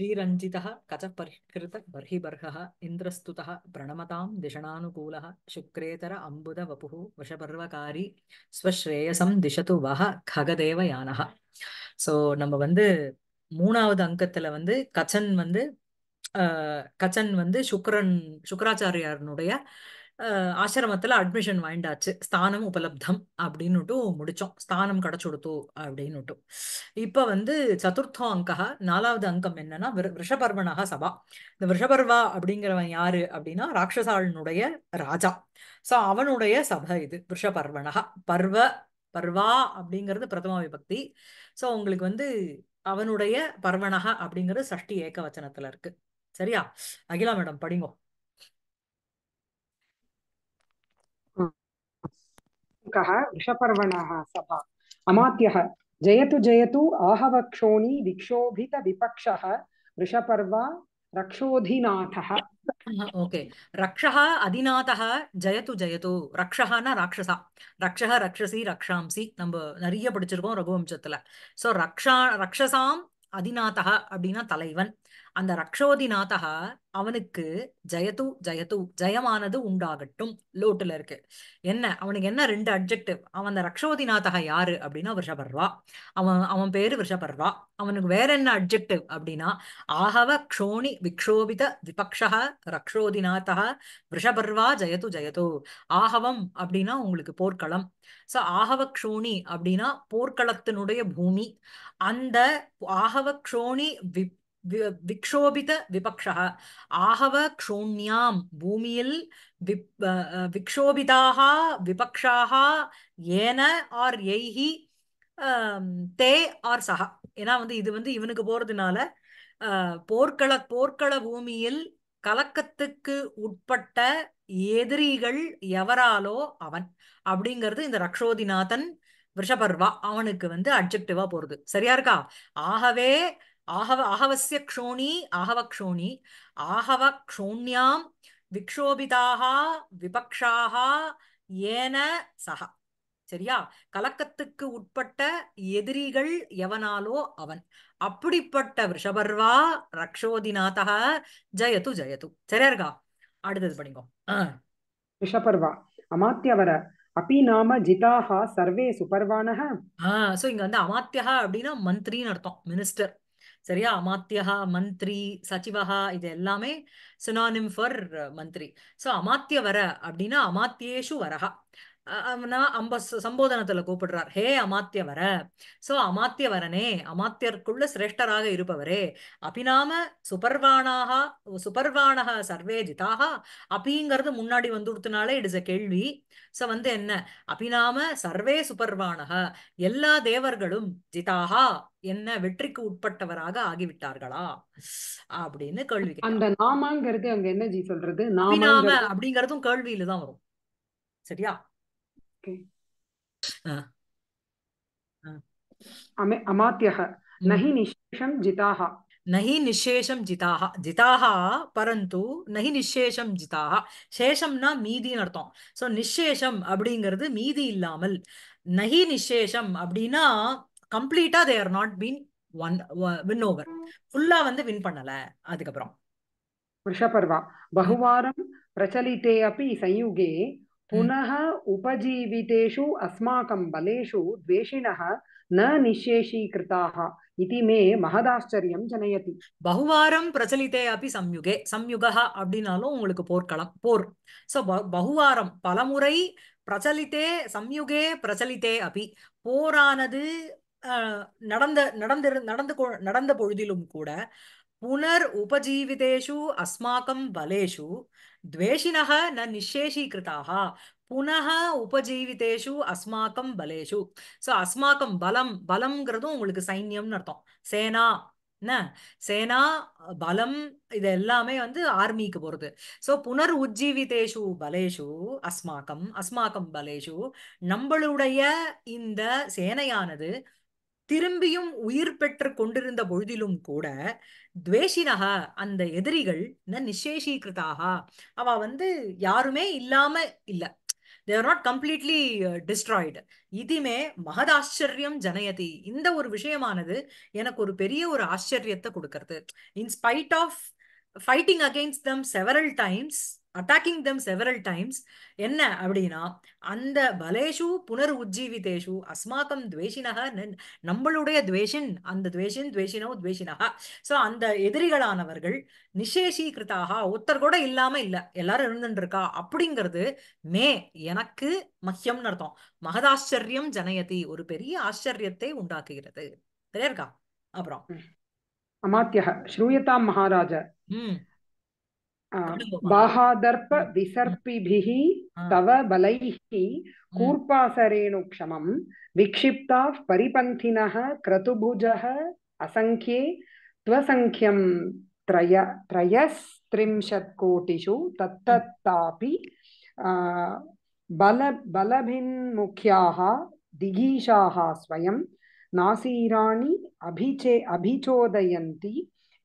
श्रीरञ्जितः कचः परिष्कृतः बर्हिबर्हः பிரணமதாம் प्रणमतां दिशणानुकूलः அம்புத வபு वपुः वशपर्वकारी ஸ்வஸ்ரேயசம் திசத்து வஹ ககதேவ யானஹா ஸோ நம்ம வந்து மூணாவது அங்கத்துல வந்து கச்சன் வந்து கச்சன் வந்து சுக்ரன் சுக்கராச்சாரியாரனுடைய ஆசிரமத்தில் அட்மிஷன் வாண்டாச்சு ஸ்தானம் உபலப்தம் அப்படின்னுட்டு முடித்தோம் ஸ்தானம் கிடைச்சுடுத்து அப்படின்னுட்டு இப்போ வந்து சதுர்த்தம் அங்கா நாலாவது அங்கம் என்னன்னா விஷபர்வனக சபா இந்த விஷபர்வா அப்படிங்கிறவன் யாரு அப்படின்னா ராட்சசாளனுடைய ராஜா ஸோ அவனுடைய சபை இது விஷபர்வனகா பர்வ பர்வா அப்படிங்கிறது பிரதம விபக்தி ஸோ உங்களுக்கு வந்து அவனுடைய பர்வனகா அப்படிங்கிறது சஷ்டி ஏக இருக்குது இருக்கு சரியா அகிலா மேடம் படிங்கோ कः वृषपर्वणः सभा अमात्यः जयतु जयतु आहवक्षोणी विक्षोभित विपक्षः वृषपर्व रक्षोधिनाथः ओके रक्षः अधिनाथः जयतु जयतु रक्षः न राक्षसा रक्षः रक्षसि रक्षांसि நம்ம நிறைய படிச்சிருக்கோம் ரகுவம்சத்துல சோ ரக்ஷா ரக்ஷசாம் அந்த ரக்ஷோதிநாதக அவனுக்கு ஜெயது ஜெயது ஜெயமானது உண்டாகட்டும் லோட்டுல இருக்கு என்ன அவனுக்கு என்ன ரெண்டு அப்ஜெக்டிவ் அவன் அந்த ரக்ஷோதிநாதக யாரு அப்படின்னா விஷபர்வா அவன் அவன் பேரு விஷபர்வா அவனுக்கு வேற என்ன அப்ஜெக்டிவ் அப்படின்னா ஆகவ க்ஷோணி விக்ஷோபித விபக்ஷக ரக்ஷோதிநாதக விஷபர்வா ஜெயது ஜயது ஆகவம் அப்படின்னா உங்களுக்கு போர்க்களம் சோ ஆகவ க்ஷோணி அப்படின்னா போர்க்களத்தினுடைய பூமி அந்த ஆகவ க்ஷோணி விப் விக்ஷோபித விபக்ஷா ஆகவ க்ஷோண்யாம் பூமியில் விக்ஷோபிதாக விபக்ஷாக ஏன ஆர் எய்ஹி தே ஆர் சஹா ஏன்னா வந்து இது வந்து இவனுக்கு போறதுனால போர்க்கள போர்க்கள பூமியில் கலக்கத்துக்கு உட்பட்ட எதிரிகள் எவராலோ அவன் அப்படிங்கிறது இந்த ரக்ஷோதிநாதன் ரிஷபர்வா அவனுக்கு வந்து அப்ஜெக்டிவா போறது சரியா இருக்கா ஆகவே ஆஹவ ஆஹவசிய க்ஷோணி ஆஹவ க்ஷோணி ஆஹவ ஆஹவக்ஷோண்யாம் விக்ஷோபிதாக விபக்ஷாக ஏன சக சரியா கலக்கத்துக்கு உட்பட்ட எதிரிகள் எவனாலோ அவன் அப்படிப்பட்ட ரிஷபர்வா ரக்ஷோதிநாதக ஜயது ஜயது சரியா இருக்கா அடுத்தது படிங்கோ ரிஷபர்வா அமாத்தியவர அபி நாம ஜிதாஹா சர்வே சுபர்வானஹ சோ இங்க வந்து அமாத்தியா அப்படின்னா மந்திரின்னு அர்த்தம் மினிஸ்டர் சரியா அமாத்தியா மந்திரி சச்சிவஹா இது எல்லாமே சுனானிம் ஃபார் மந்திரி ஸோ அமாத்திய வர அப்படின்னா அமாத்தியேஷு வரஹா அம்ப சம்போதனத்துல கூப்பிடுறார் ஹே அமாத்தியவர சோ அமாத்தியவரனே அமாத்தியர்க்குள்ள சிரேஷ்டராக இருப்பவரே அபிநாம சுபர்வானாக சுபர்வானக சர்வே ஜிதாக அபிங்கிறது முன்னாடி கொடுத்தனாலே இட் இஸ் அ கேள்வி சோ வந்து என்ன அபிநாம சர்வே சுபர்வானக எல்லா தேவர்களும் ஜிதாக என்ன வெற்றிக்கு உட்பட்டவராக ஆகிவிட்டார்களா அப்படின்னு கேள்வி அந்த நாமாங்கிறது அங்க என்ன ஜி சொல்றது அபிநாம அப்படிங்கறதும் கேள்வியில தான் வரும் சரியா अमात्यः जिताः ஜிதாக சேஷம்னா மீதின்னு அர்த்தம் ஸோ அப்படிங்கிறது மீதி இல்லாமல் நஹி நிஷேஷம் அப்படின்னா கம்ப்ளீட்டா they are not been won win over ஃபுல்லா வந்து வின் பண்ணல அதுக்கப்புறம் பிரச்சலித்தே அப்படி प्रचलिते पुनः उपजीवितेषु अस्माकं बलेषु द्वेषिणः न निःशेषीकृताः इति मे மகதாச்சரியம் ஜனயதி பகுவாரம் பிரச்சலித்தே அப்படி சம்யுகே சம்யுகா அப்படின்னாலும் உங்களுக்கு போர்க்களம் போர் ஸோ பகுவாரம் பலமுறை பிரச்சலித்தே சம்யுகே பிரச்சலித்தே அப்படி போரானது நடந்த நடந்து நடந்து நடந்த பொழுதிலும் கூட புனர் உபஜீவிதேஷு அஸ்மாக்கம் பலேஷு द्वेषिणः ந நிஷேஷீகிருத்தாக புனக உபஜீவிதேஷு அஸ்மாக்கம் பலேஷு ஸோ அஸ்மாக்கம் பலம் பலம்ங்கிறதும் உங்களுக்கு சைன்யம்னு அர்த்தம் சேனா சேனா பலம் இது எல்லாமே வந்து ஆர்மிக்கு போகிறது ஸோ புனர் உஜ்ஜீவிதேஷு பலேஷு அஸ்மாக்கம் அஸ்மாக்கம் பலேஷு நம்மளுடைய இந்த சேனையானது திரும்பியும் உயிர் பெற்று கொண்டிருந்த பொழுதிலும் கூட துவேஷினகா அந்த எதிரிகள் ந நிஷேஷீகிருதாகா அவ வந்து யாருமே இல்லாம இல்ல தேர் நாட் கம்ப்ளீட்லி டிஸ்ட்ராய்டு இதுமே மகதாச்சரியம் ஜனயதி இந்த ஒரு விஷயமானது எனக்கு ஒரு பெரிய ஒரு ஆச்சரியத்தை கொடுக்கறது in spite of fighting against them several times attacking them several times என்ன அப்படின்னா அந்த பலேஷு புனர் உஜ்ஜீவிதேஷு அஸ்மாக்கம் துவேஷினக நம்மளுடைய துவேஷின் அந்த துவேஷின் துவேஷினோ துவேஷினக ஸோ அந்த எதிரிகளானவர்கள் நிசேஷீகிருத்தாக ஒருத்தர் கூட இல்லாம இல்ல எல்லாரும் இருந்துட்டு இருக்கா அப்படிங்கிறது மே எனக்கு மஹ்யம்னு அர்த்தம் மகதாச்சரியம் ஜனயதி ஒரு பெரிய ஆச்சரியத்தை உண்டாக்குகிறது சரியா இருக்கா அப்புறம் அமாத்தியா ஸ்ரூயதாம் மகாராஜா बाहादर्प विसर्पिभिः तव बलैः कूर्पासरेणुक्षमं विक्षिप्ताः परिपन्थिनः क्रतुभुजः असङ्ख्ये त्वसङ्ख्यं त्रय त्रयस्त्रिंशत्कोटिषु तत्तत्तापि बल बलभिन्मुख्याः दिगीषाः स्वयं नासीराणि अभिचे अभिचोदयन्ति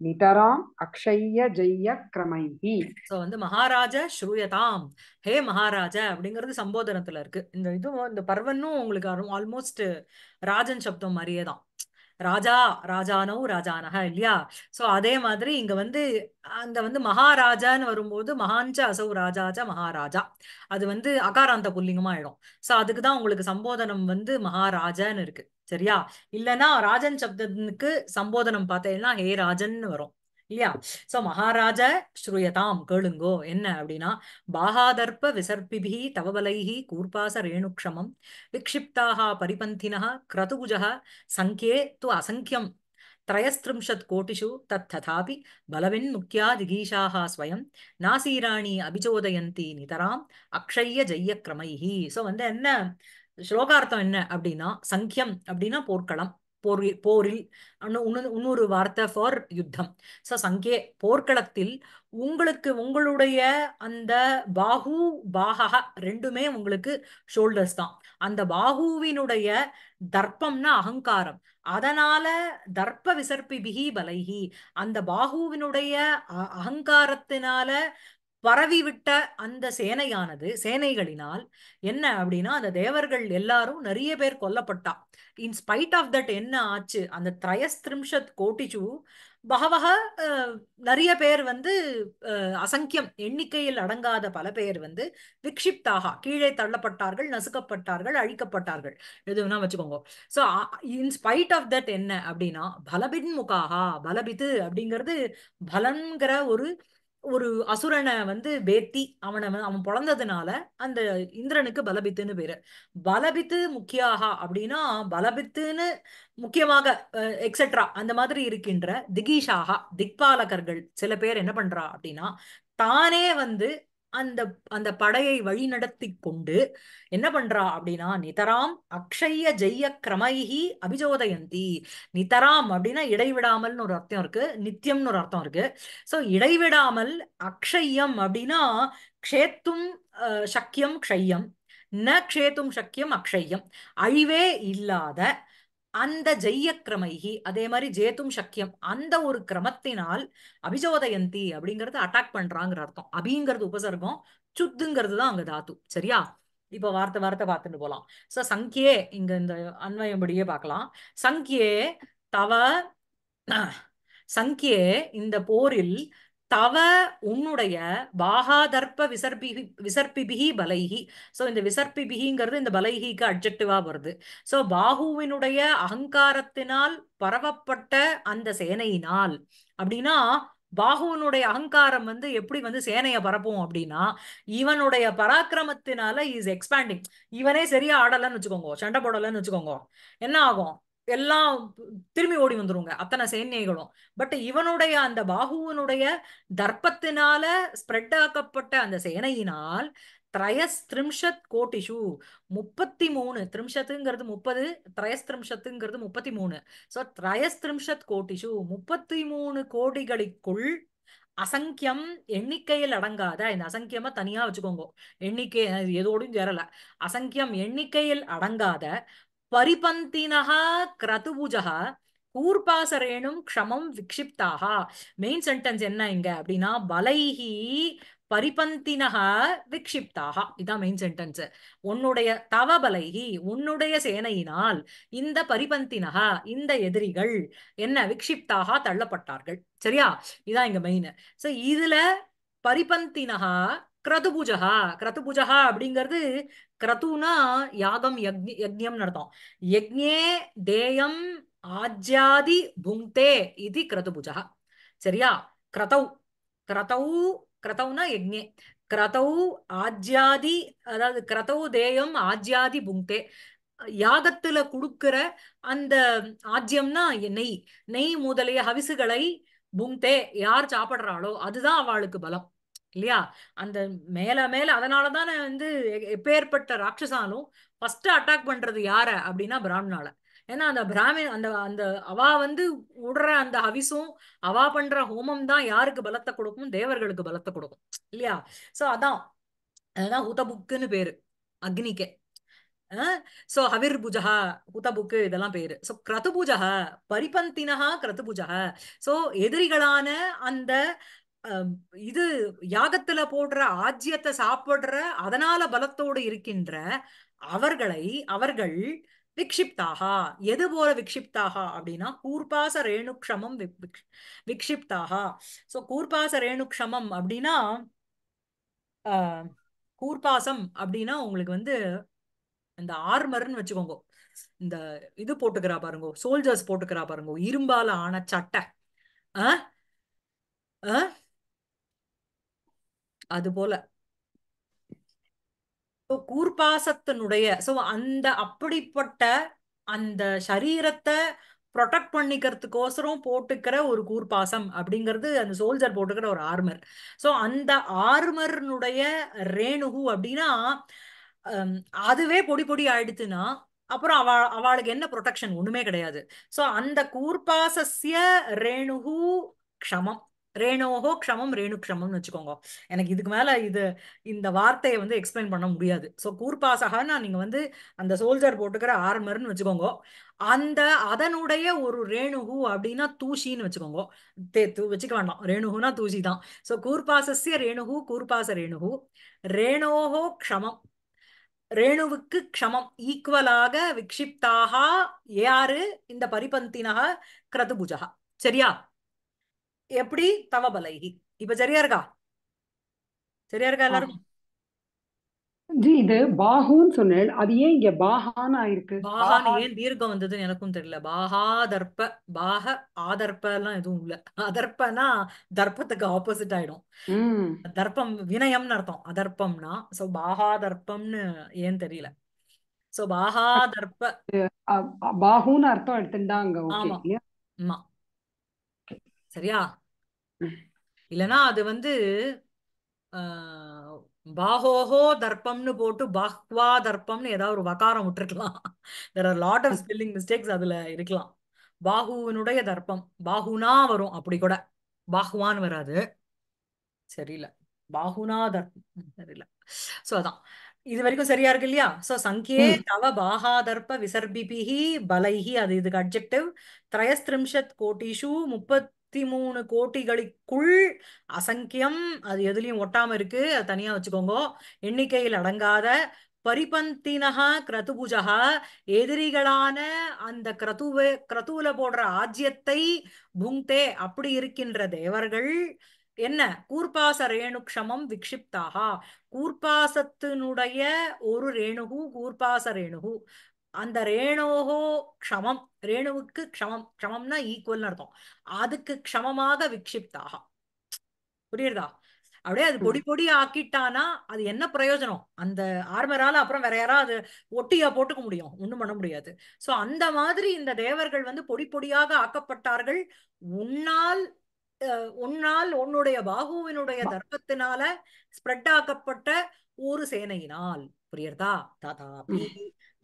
நிதராம் அக்ஷய ஜெய கிரமைஹி சோ வந்து மகாராஜ ஸ்ரூயதாம் ஹே மகாராஜ அப்படிங்கிறது சம்போதனத்துல இருக்கு இந்த இதுவும் இந்த பர்வனும் உங்களுக்கு ஆல்மோஸ்ட் ராஜன் சப்தம் மாதிரியே தான் ராஜா ராஜானோ ராஜானக இல்லையா சோ அதே மாதிரி இங்க வந்து அந்த வந்து மகாராஜான்னு வரும்போது மகான்ச அசௌ ராஜாஜா மகாராஜா அது வந்து அகாராந்த புல்லிங்கமா ஆயிடும் சோ அதுக்குதான் உங்களுக்கு சம்போதனம் வந்து மகாராஜான்னு இருக்கு சரியா இல்லைன்னா ராஜன் சப்தனுக்கு சம்போதனம் பார்த்தீங்கன்னா ஹே ராஜன் வரும் இல்லையா சோ மகாராஜ ஸ்ருயதாம் கேளுங்கோ என்ன அப்படின்னா பாகாதர்ப்ப விசர்பிபி தவபலைஹி கூர்பாச ரேணுக்ஷமம் விக்ஷிப்தாக பரிபந்தினா கிரதுகுஜ சங்கே து அசங்கியம் கோட்டிஷு தத்ததாபி பலவின் முக்கியா திகீஷாக ஸ்வயம் நாசீராணி அபிச்சோதயந்தி நிதராம் அக்ஷய ஜெய்ய கிரமைஹி ஸோ வந்து என்ன ஸ்லோகார்த்தம் என்ன அப்படின்னா சங்கியம் அப்படின்னா போர்க்களம் போரில் போரில் இன்னொரு வார்த்தை ஃபார் யுத்தம் ஸோ சங்கே போர்க்களத்தில் உங்களுக்கு உங்களுடைய அந்த பாகு பாகா ரெண்டுமே உங்களுக்கு ஷோல்டர்ஸ் தான் அந்த பாகுவினுடைய தர்ப்பம்னா அகங்காரம் அதனால தர்ப்ப விசர்ப்பி பிகி பலகி அந்த பாகுவினுடைய அகங்காரத்தினால பரவிவிட்ட அந்த சேனையானது சேனைகளினால் என்ன அப்படின்னா அந்த தேவர்கள் எல்லாரும் நிறைய பேர் கொல்லப்பட்டா இன் ஸ்பைட் ஆஃப் தட் என்ன ஆச்சு அந்த திரயஸ்திரிம்ஷத் கோட்டிச்சு பகவக நிறைய பேர் வந்து அசங்கியம் எண்ணிக்கையில் அடங்காத பல பேர் வந்து விக்ஷிப்தாக கீழே தள்ளப்பட்டார்கள் நசுக்கப்பட்டார்கள் அழிக்கப்பட்டார்கள் எது வச்சுக்கோங்க ஸோ இன்ஸ்பைட் ஆஃப் தட் என்ன அப்படின்னா பலபின்முகாகா பலபிது அப்படிங்கிறது பலன்கிற ஒரு ஒரு அசுரனை வந்து வேத்தி அவனை அவன் பிறந்ததுனால அந்த இந்திரனுக்கு பலபித்துன்னு பேரு பலபித்து முக்கியாக அப்படின்னா பலபித்துன்னு முக்கியமாக எக்ஸெட்ரா அந்த மாதிரி இருக்கின்ற திகீஷாக திக்பாலகர்கள் சில பேர் என்ன பண்றா அப்படின்னா தானே வந்து அந்த அந்த படையை வழிநடத்தி கொண்டு என்ன பண்றா அப்படின்னா நிதராம் அக்ஷய ஜெய கிரமைகி அபிஜோதயந்தி நிதராம் அப்படின்னா இடைவிடாமல்னு ஒரு அர்த்தம் இருக்கு நித்தியம்னு ஒரு அர்த்தம் இருக்கு ஸோ இடைவிடாமல் அக்ஷயம் அப்படின்னா க்ஷேத்தும் சக்கியம் க்ஷயம் ந க்ஷேத்தும் சக்கியம் அக்ஷயம் அழிவே இல்லாத அந்த ஜெய்ய கிரமைகி அதே மாதிரி ஜேத்தும் சக்கியம் அந்த ஒரு கிரமத்தினால் அபிஜோதயந்தி அப்படிங்கறது அட்டாக் பண்றாங்கிற அர்த்தம் அபிங்கிறது உபசர்க்கம் சுத்துங்கிறது தான் அங்க தாத்து சரியா இப்ப வார்த்தை வார்த்தை பார்த்துட்டு போலாம் சோ சங்கியே இங்க இந்த அன்வயம்படியே பார்க்கலாம் சங்கியே தவ சங்கியே இந்த போரில் தவ உன்னுடைய பாகாதர்ப்ப விசர்பி விசர்பிபிகி பலைகி ஸோ இந்த விசர்பிபிகிங்கிறது இந்த பலைகிக்கு அப்ஜெக்டிவா வருது ஸோ பாகுவினுடைய அகங்காரத்தினால் பரவப்பட்ட அந்த சேனையினால் அப்படின்னா பாகுவனுடைய அகங்காரம் வந்து எப்படி வந்து சேனையை பரப்பும் அப்படின்னா இவனுடைய பராக்கிரமத்தினால இஸ் எக்ஸ்பேண்டிங் இவனே சரியா ஆடலன்னு வச்சுக்கோங்க சண்டை போடலன்னு வச்சுக்கோங்க என்ன ஆகும் எல்லாம் திரும்பி ஓடி வந்துருவாங்க அத்தனை சேனைகளும் பட் இவனுடைய அந்த பாகுவனுடைய தர்ப்பத்தினால ஸ்ப்ரெட் ஆக்கப்பட்ட அந்த சேனையினால் திரயஸ்திரிம்ஷத் கோட்டிஷு முப்பத்தி மூணு திரிம்ஷத்துங்கிறது முப்பது திரயஸ்திரிம்ஷத்துங்கிறது முப்பத்தி மூணு ஸோ திரயஸ்திரிம்ஷத் கோட்டிஷு முப்பத்தி மூணு கோடிகளுக்குள் அசங்கியம் எண்ணிக்கையில் அடங்காத இந்த அசங்கியமா தனியா வச்சுக்கோங்க எண்ணிக்கை எதோடும் சேரல அசங்கியம் எண்ணிக்கையில் அடங்காத பரிபந்தினஹா கிரதுபுஜா கூர்பாசரேணும் க்ஷமம் விக்ஷிப்தாக மெயின் சென்டென்ஸ் என்ன இங்க அப்படின்னா பலைஹி பரிபந்தினஹா விக்ஷிப்தாக இதான் மெயின் சென்டென்ஸ் உன்னுடைய தவ பலைகி உன்னுடைய சேனையினால் இந்த பரிபந்தினஹா இந்த எதிரிகள் என்ன விக்ஷிப்தாக தள்ளப்பட்டார்கள் சரியா இதான் இங்க மெயின் ஸோ இதுல பரிபந்தினஹா கிரதுபூஜகா கிரதுபூஜகா அப்படிங்கிறது கிரதுனா யாகம் யஜ்யம் நடத்தும் யக்ஞே தேயம் ஆஜ்யாதி புங்கே இது கிரதுபூஜகா சரியா கிரதவ் கிரதவ் கிரதவ்னா யக்ஞே கிரதவ் ஆஜ்யாதி அதாவது கிரதவ் தேயம் ஆஜ்யாதி புங்கே யாகத்துல கொடுக்கிற அந்த ஆஜ்யம்னா நெய் நெய் முதலிய ஹவிசுகளை புங்தே யார் சாப்பிடுறாளோ அதுதான் அவளுக்கு பலம் இல்லையா அந்த மேல மேல அதனால தானே வந்து எப்பேற்பட்ட ராட்சசாலும் ஃபர்ஸ்ட் அட்டாக் பண்றது யார அப்படின்னா பிராமணால ஏன்னா அந்த பிராமின் அந்த அந்த அவா வந்து விடுற அந்த ஹவிசும் அவா பண்ற ஹோமம் தான் யாருக்கு பலத்தை கொடுக்கும் தேவர்களுக்கு பலத்தை கொடுக்கும் இல்லையா சோ அதான் அதுதான் ஹுதபுக்குன்னு பேரு அக்னிக்கே சோ ஹவிர் புஜா ஹுதபுக்கு இதெல்லாம் பேரு சோ கிரதுபுஜா பரிபந்தினஹா பூஜா சோ எதிரிகளான அந்த இது யாகத்துல போடுற ஆஜ்யத்தை சாப்பிடுற அதனால பலத்தோடு இருக்கின்ற அவர்களை அவர்கள் விக்ஷிப்தாகா எது போல விக்ஷிப்தாகா அப்படின்னா கூர்பாச ரேணுக்ஷமம் விக்ஷிப்தாகா சோ கூர்பாச ரேணுக்ஷமம் அப்படின்னா கூர்பாசம் அப்படின்னா உங்களுக்கு வந்து இந்த ஆர்மர்னு வச்சுக்கோங்க இந்த இது போட்டுக்கிறா பாருங்க சோல்ஜர்ஸ் போட்டுக்கிறா பாருங்க இரும்பால ஆன சட்டை ஆஹ் ஆஹ் அது போல கூர்பாசத்தினுடைய சோ அந்த அப்படிப்பட்ட அந்த சரீரத்தை ப்ரொடெக்ட் பண்ணிக்கிறதுக்கோசரம் போட்டுக்கிற ஒரு கூர்பாசம் அப்படிங்கிறது அந்த சோல்ஜர் போட்டுக்கிற ஒரு ஆர்மர் ஸோ அந்த ஆர்மர்னுடைய ரேணுகு அப்படின்னா அதுவே பொடி பொடி ஆயிடுத்துன்னா அப்புறம் அவ அவளுக்கு என்ன ப்ரொடெக்ஷன் ஒண்ணுமே கிடையாது ஸோ அந்த கூர்பாசஸ்ய ரேணுகு க்ஷமம் ரேணோஹோ க்ஷமம் ரேணு க்ஷமம்னு வச்சுக்கோங்க எனக்கு இதுக்கு மேலே இது இந்த வார்த்தையை வந்து எக்ஸ்பிளைன் பண்ண முடியாது ஸோ கூர்பாசகான்னா நீங்கள் வந்து அந்த சோல்ஜர் போட்டுக்கிற ஆர்மர்னு வச்சுக்கோங்க அந்த அதனுடைய ஒரு ரேணுகு அப்படின்னா தூசின்னு வச்சுக்கோங்க தே தூ வச்சுக்க வேண்டாம் ரேணுகுனா தூசி தான் ஸோ கூர்பாசஸ்ய ரேணுகு கூர்பாச ரேணுகு ரேணோஹோ க்ஷமம் ரேணுவுக்கு க்ஷமம் ஈக்குவலாக விக்ஷிப்தாக யாரு இந்த பரிபந்தினக கிரதுபுஜகா சரியா எப்படி தவபலைகி இப்ப சரியா இருக்கா சரியா இருக்கா எல்லாரும் ஜி இது பாகுன்னு சொன்னேன் அது ஏன் இங்க ஆயிருக்கு ஏன் தீர்க்கம் வந்ததுன்னு எனக்கும் தெரியல பாஹாதர்ப்ப பாக ஆதர்ப்ப எல்லாம் எதுவும் இல்ல அதர்ப்பனா தர்ப்பத்துக்கு ஆப்போசிட் ஆயிடும் தர்ப்பம் வினயம்னு அர்த்தம் அதர்ப்பம்னா சோ பாகாதர்ப்பம்னு ஏன் தெரியல சோ பாகாதர்ப்ப பாகுன்னு அர்த்தம் எடுத்துட்டாங்க ஆமா ஆமா சரியா இல்லனா அது வந்து பாஹோஹோ தர்ப்பம்னு போட்டு பாஹ்வா தர்ப்பம்னு ஏதாவது ஒரு வகாரம் விட்டுருக்கலாம் there are lot of spelling mistakes அதுல இருக்கலாம் பாஹுவினுடைய தர்ப்பம் பாஹுனா வரும் அப்படி கூட பாஹுவான் வராது சரியில்ல பாஹுனா தர்ப்பம் சரியில்ல சோ அதான் இது வரைக்கும் சரியா இருக்கு இல்லையா சோ சங்கே தவ தர்ப்ப விசர்பிபிஹி பலைஹி அது இதுக்கு அப்ஜெக்டிவ் திரயஸ்திரிம்ஷத் கோட்டிஷு முப்பத் முப்பத்தி மூணு கோட்டிகளுக்குள் அசங்கியம் அது எதுலையும் ஒட்டாம இருக்கு அது தனியா வச்சுக்கோங்க எண்ணிக்கையில் அடங்காத பரிபந்தினகா கிரதுபுஜகா எதிரிகளான அந்த கிரதுவ கிரதுவுல போடுற ஆஜ்யத்தை புங்தே அப்படி இருக்கின்ற தேவர்கள் என்ன கூர்பாச ரேணுக்ஷமம் விக்ஷிப்தாகா கூர்பாசத்தினுடைய ஒரு ரேணுகு கூர்பாச ரேணுகு அந்த ரேணோகோ க்ஷமம் ரேணுவுக்கு க்ஷமம் க்ஷமம்னா ஈக்குவல்னு அர்த்தம் அதுக்கு க்ஷமமாக விக்ஷிப்தாக புரியுறதா அப்படியே அது பொடி பொடி ஆக்கிட்டானா அது என்ன பிரயோஜனம் அந்த ஆர்மரால அப்புறம் வேற யாராவது அது ஒட்டியா போட்டுக்க முடியும் ஒண்ணும் பண்ண முடியாது சோ அந்த மாதிரி இந்த தேவர்கள் வந்து பொடி பொடியாக ஆக்கப்பட்டார்கள் உன்னால் உன்னால் உன்னுடைய பாகுவினுடைய தர்மத்தினால ஸ்ப்ரெட் ஆக்கப்பட்ட ஒரு சேனையினால் புரியுறதா ததாபி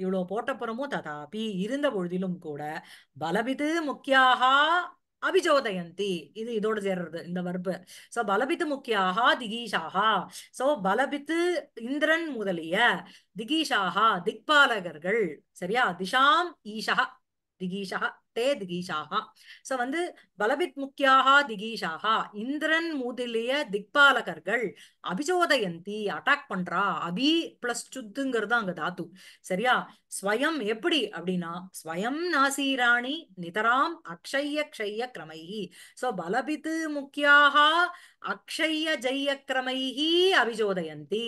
இவ்வளவு போட்டப்புறமும் ததாபி இருந்த பொழுதிலும் கூட பலவிது முக்கியாக அபிஜோதயந்தி இது இதோட சேர்றது இந்த வர்பு சோ பலபித்து முக்கியாகா திகீஷாகா சோ பலபித்து இந்திரன் முதலிய திகீஷாகா திக்பாலகர்கள் சரியா திஷாம் ஈஷா திகீஷா தே திகீஷாகா சோ வந்து பலவித் முக்கியாகா திகீஷாகா இந்திரன் மூதிலிய திக்பாலகர்கள் அபிசோதயந்தி அட்டாக் பண்றா அபி பிளஸ் சுத்துங்கிறது அங்க தாத்து சரியா ஸ்வயம் எப்படி அப்படின்னா ஸ்வயம் நாசீராணி நிதராம் அக்ஷய க்ஷய கிரமைஹி சோ பலபித் முக்கியாகா அக்ஷய ஜெய கிரமைஹி அபிஜோதயந்தி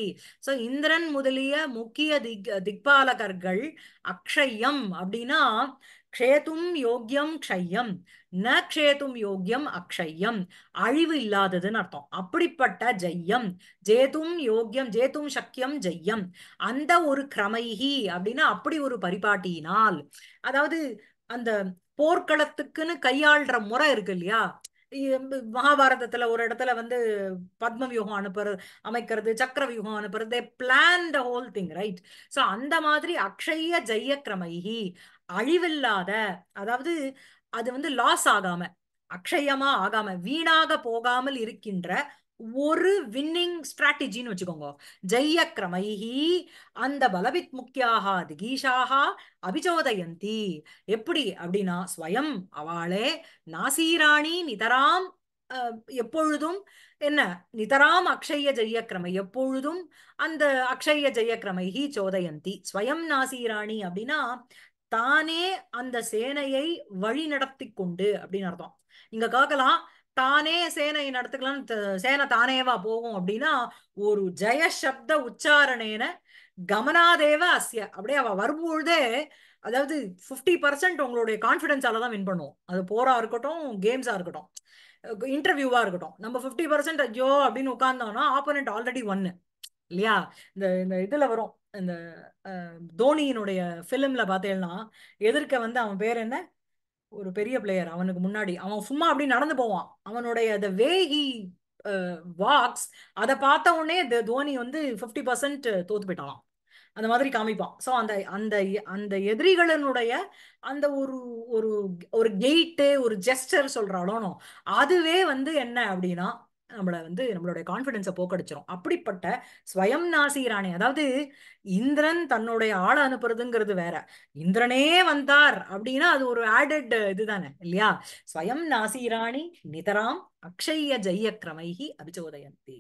சோ இந்திரன் முதலிய முக்கிய திக் திக்பாலகர்கள் அக்ஷயம் அப்படின்னா க்ஷேதும் யோக்கியம் க்ஷயம் ந க்ஷேதும் யோக்கியம் அக்ஷயம் அழிவு இல்லாததுன்னு அர்த்தம் அப்படிப்பட்ட ஜெய்யம் ஜேதும் யோக்கியம் ஜேதும் சக்கியம் ஜெய்யம் அந்த ஒரு கிரமைகி அப்படின்னா அப்படி ஒரு பரிபாட்டியினால் அதாவது அந்த போர்க்களத்துக்குன்னு கையாள்ற முறை இருக்கு இல்லையா மகாபாரதத்துல ஒரு இடத்துல வந்து பத்ம வியூகம் அனுப்புறது அமைக்கிறது சக்கர வியூகம் அனுப்புறது plan the whole thing right so அந்த மாதிரி அக்ஷய ஜெய கிரமைகி அழிவில்லாத அதாவது அது வந்து லாஸ் ஆகாம அக்ஷயமா ஆகாம வீணாக போகாமல் இருக்கின்ற ஒரு வின்னிங் ஸ்ட்ராட்டஜின்னு வச்சுக்கோங்க ஜெய கிரமைஹி அந்த பலவித் முக்கியாக திகீஷாக அபிஜோதயந்தி எப்படி அப்படின்னா ஸ்வயம் அவளே நாசீராணி நிதராம் எப்பொழுதும் என்ன நிதராம் அக்ஷய ஜெயக்கிரமை எப்பொழுதும் அந்த அக்ஷய ஜெயக்கிரமை சோதயந்தி ஸ்வயம் நாசீராணி அப்படின்னா தானே அந்த சேனையை வழி நடத்தி கொண்டு அப்படின்னு அர்த்தம் நீங்க கேட்கலாம் தானே சேனை நடத்துக்கலாம் சேனை தானேவா போகும் அப்படின்னா ஒரு ஜெய சப்த உச்சாரணேன கமனாதேவ அஸ்ய அப்படியே அவ வரும்பொழுதே அதாவது ஃபிஃப்டி பர்சன்ட் உங்களுடைய கான்ஃபிடென்ஸால தான் வின் பண்ணுவோம் அது போரா இருக்கட்டும் கேம்ஸா இருக்கட்டும் இன்டர்வியூவா இருக்கட்டும் நம்ம ஃபிஃப்டி பர்சன்ட் ஐயோ அப்படின்னு உட்கார்ந்தோம்னா ஆப்போனன்ட் ஆல்ரெடி ஒன்னு இல்லையா இந்த இந்த இதுல வரும் இந்த தோனியினுடைய ஃபிலிம்ல பார்த்தேன்னா எதிர்க்க வந்து அவன் பேர் என்ன ஒரு பெரிய பிளேயர் அவனுக்கு முன்னாடி அவன் சும்மா அப்படி நடந்து போவான் அவனுடைய த வே ஹி வாக்ஸ் அதை பார்த்த உடனே தோனி வந்து ஃபிஃப்டி பர்சன்ட் தோத்து போயிட்டான் அந்த மாதிரி காமிப்பான் ஸோ அந்த அந்த அந்த எதிரிகளினுடைய அந்த ஒரு ஒரு ஒரு கெயிட்டு ஒரு ஜெஸ்டர் சொல்கிறாலும் அதுவே வந்து என்ன அப்படின்னா நம்மளை வந்து நம்மளுடைய கான்ஃபிடென்ஸை போக்கடிச்சிடும் அப்படிப்பட்ட ஸ்வயம் நாசிகிறானே அதாவது இந்திரன் தன்னுடைய ஆளை அனுப்புறதுங்கிறது வேற இந்திரனே வந்தார் அப்படின்னா அது ஒரு ஆடட் இதுதானே இல்லையா ஸ்வயம் நாசீராணி நிதராம் அக்ஷய ஜெய அபிச்சோதயந்தி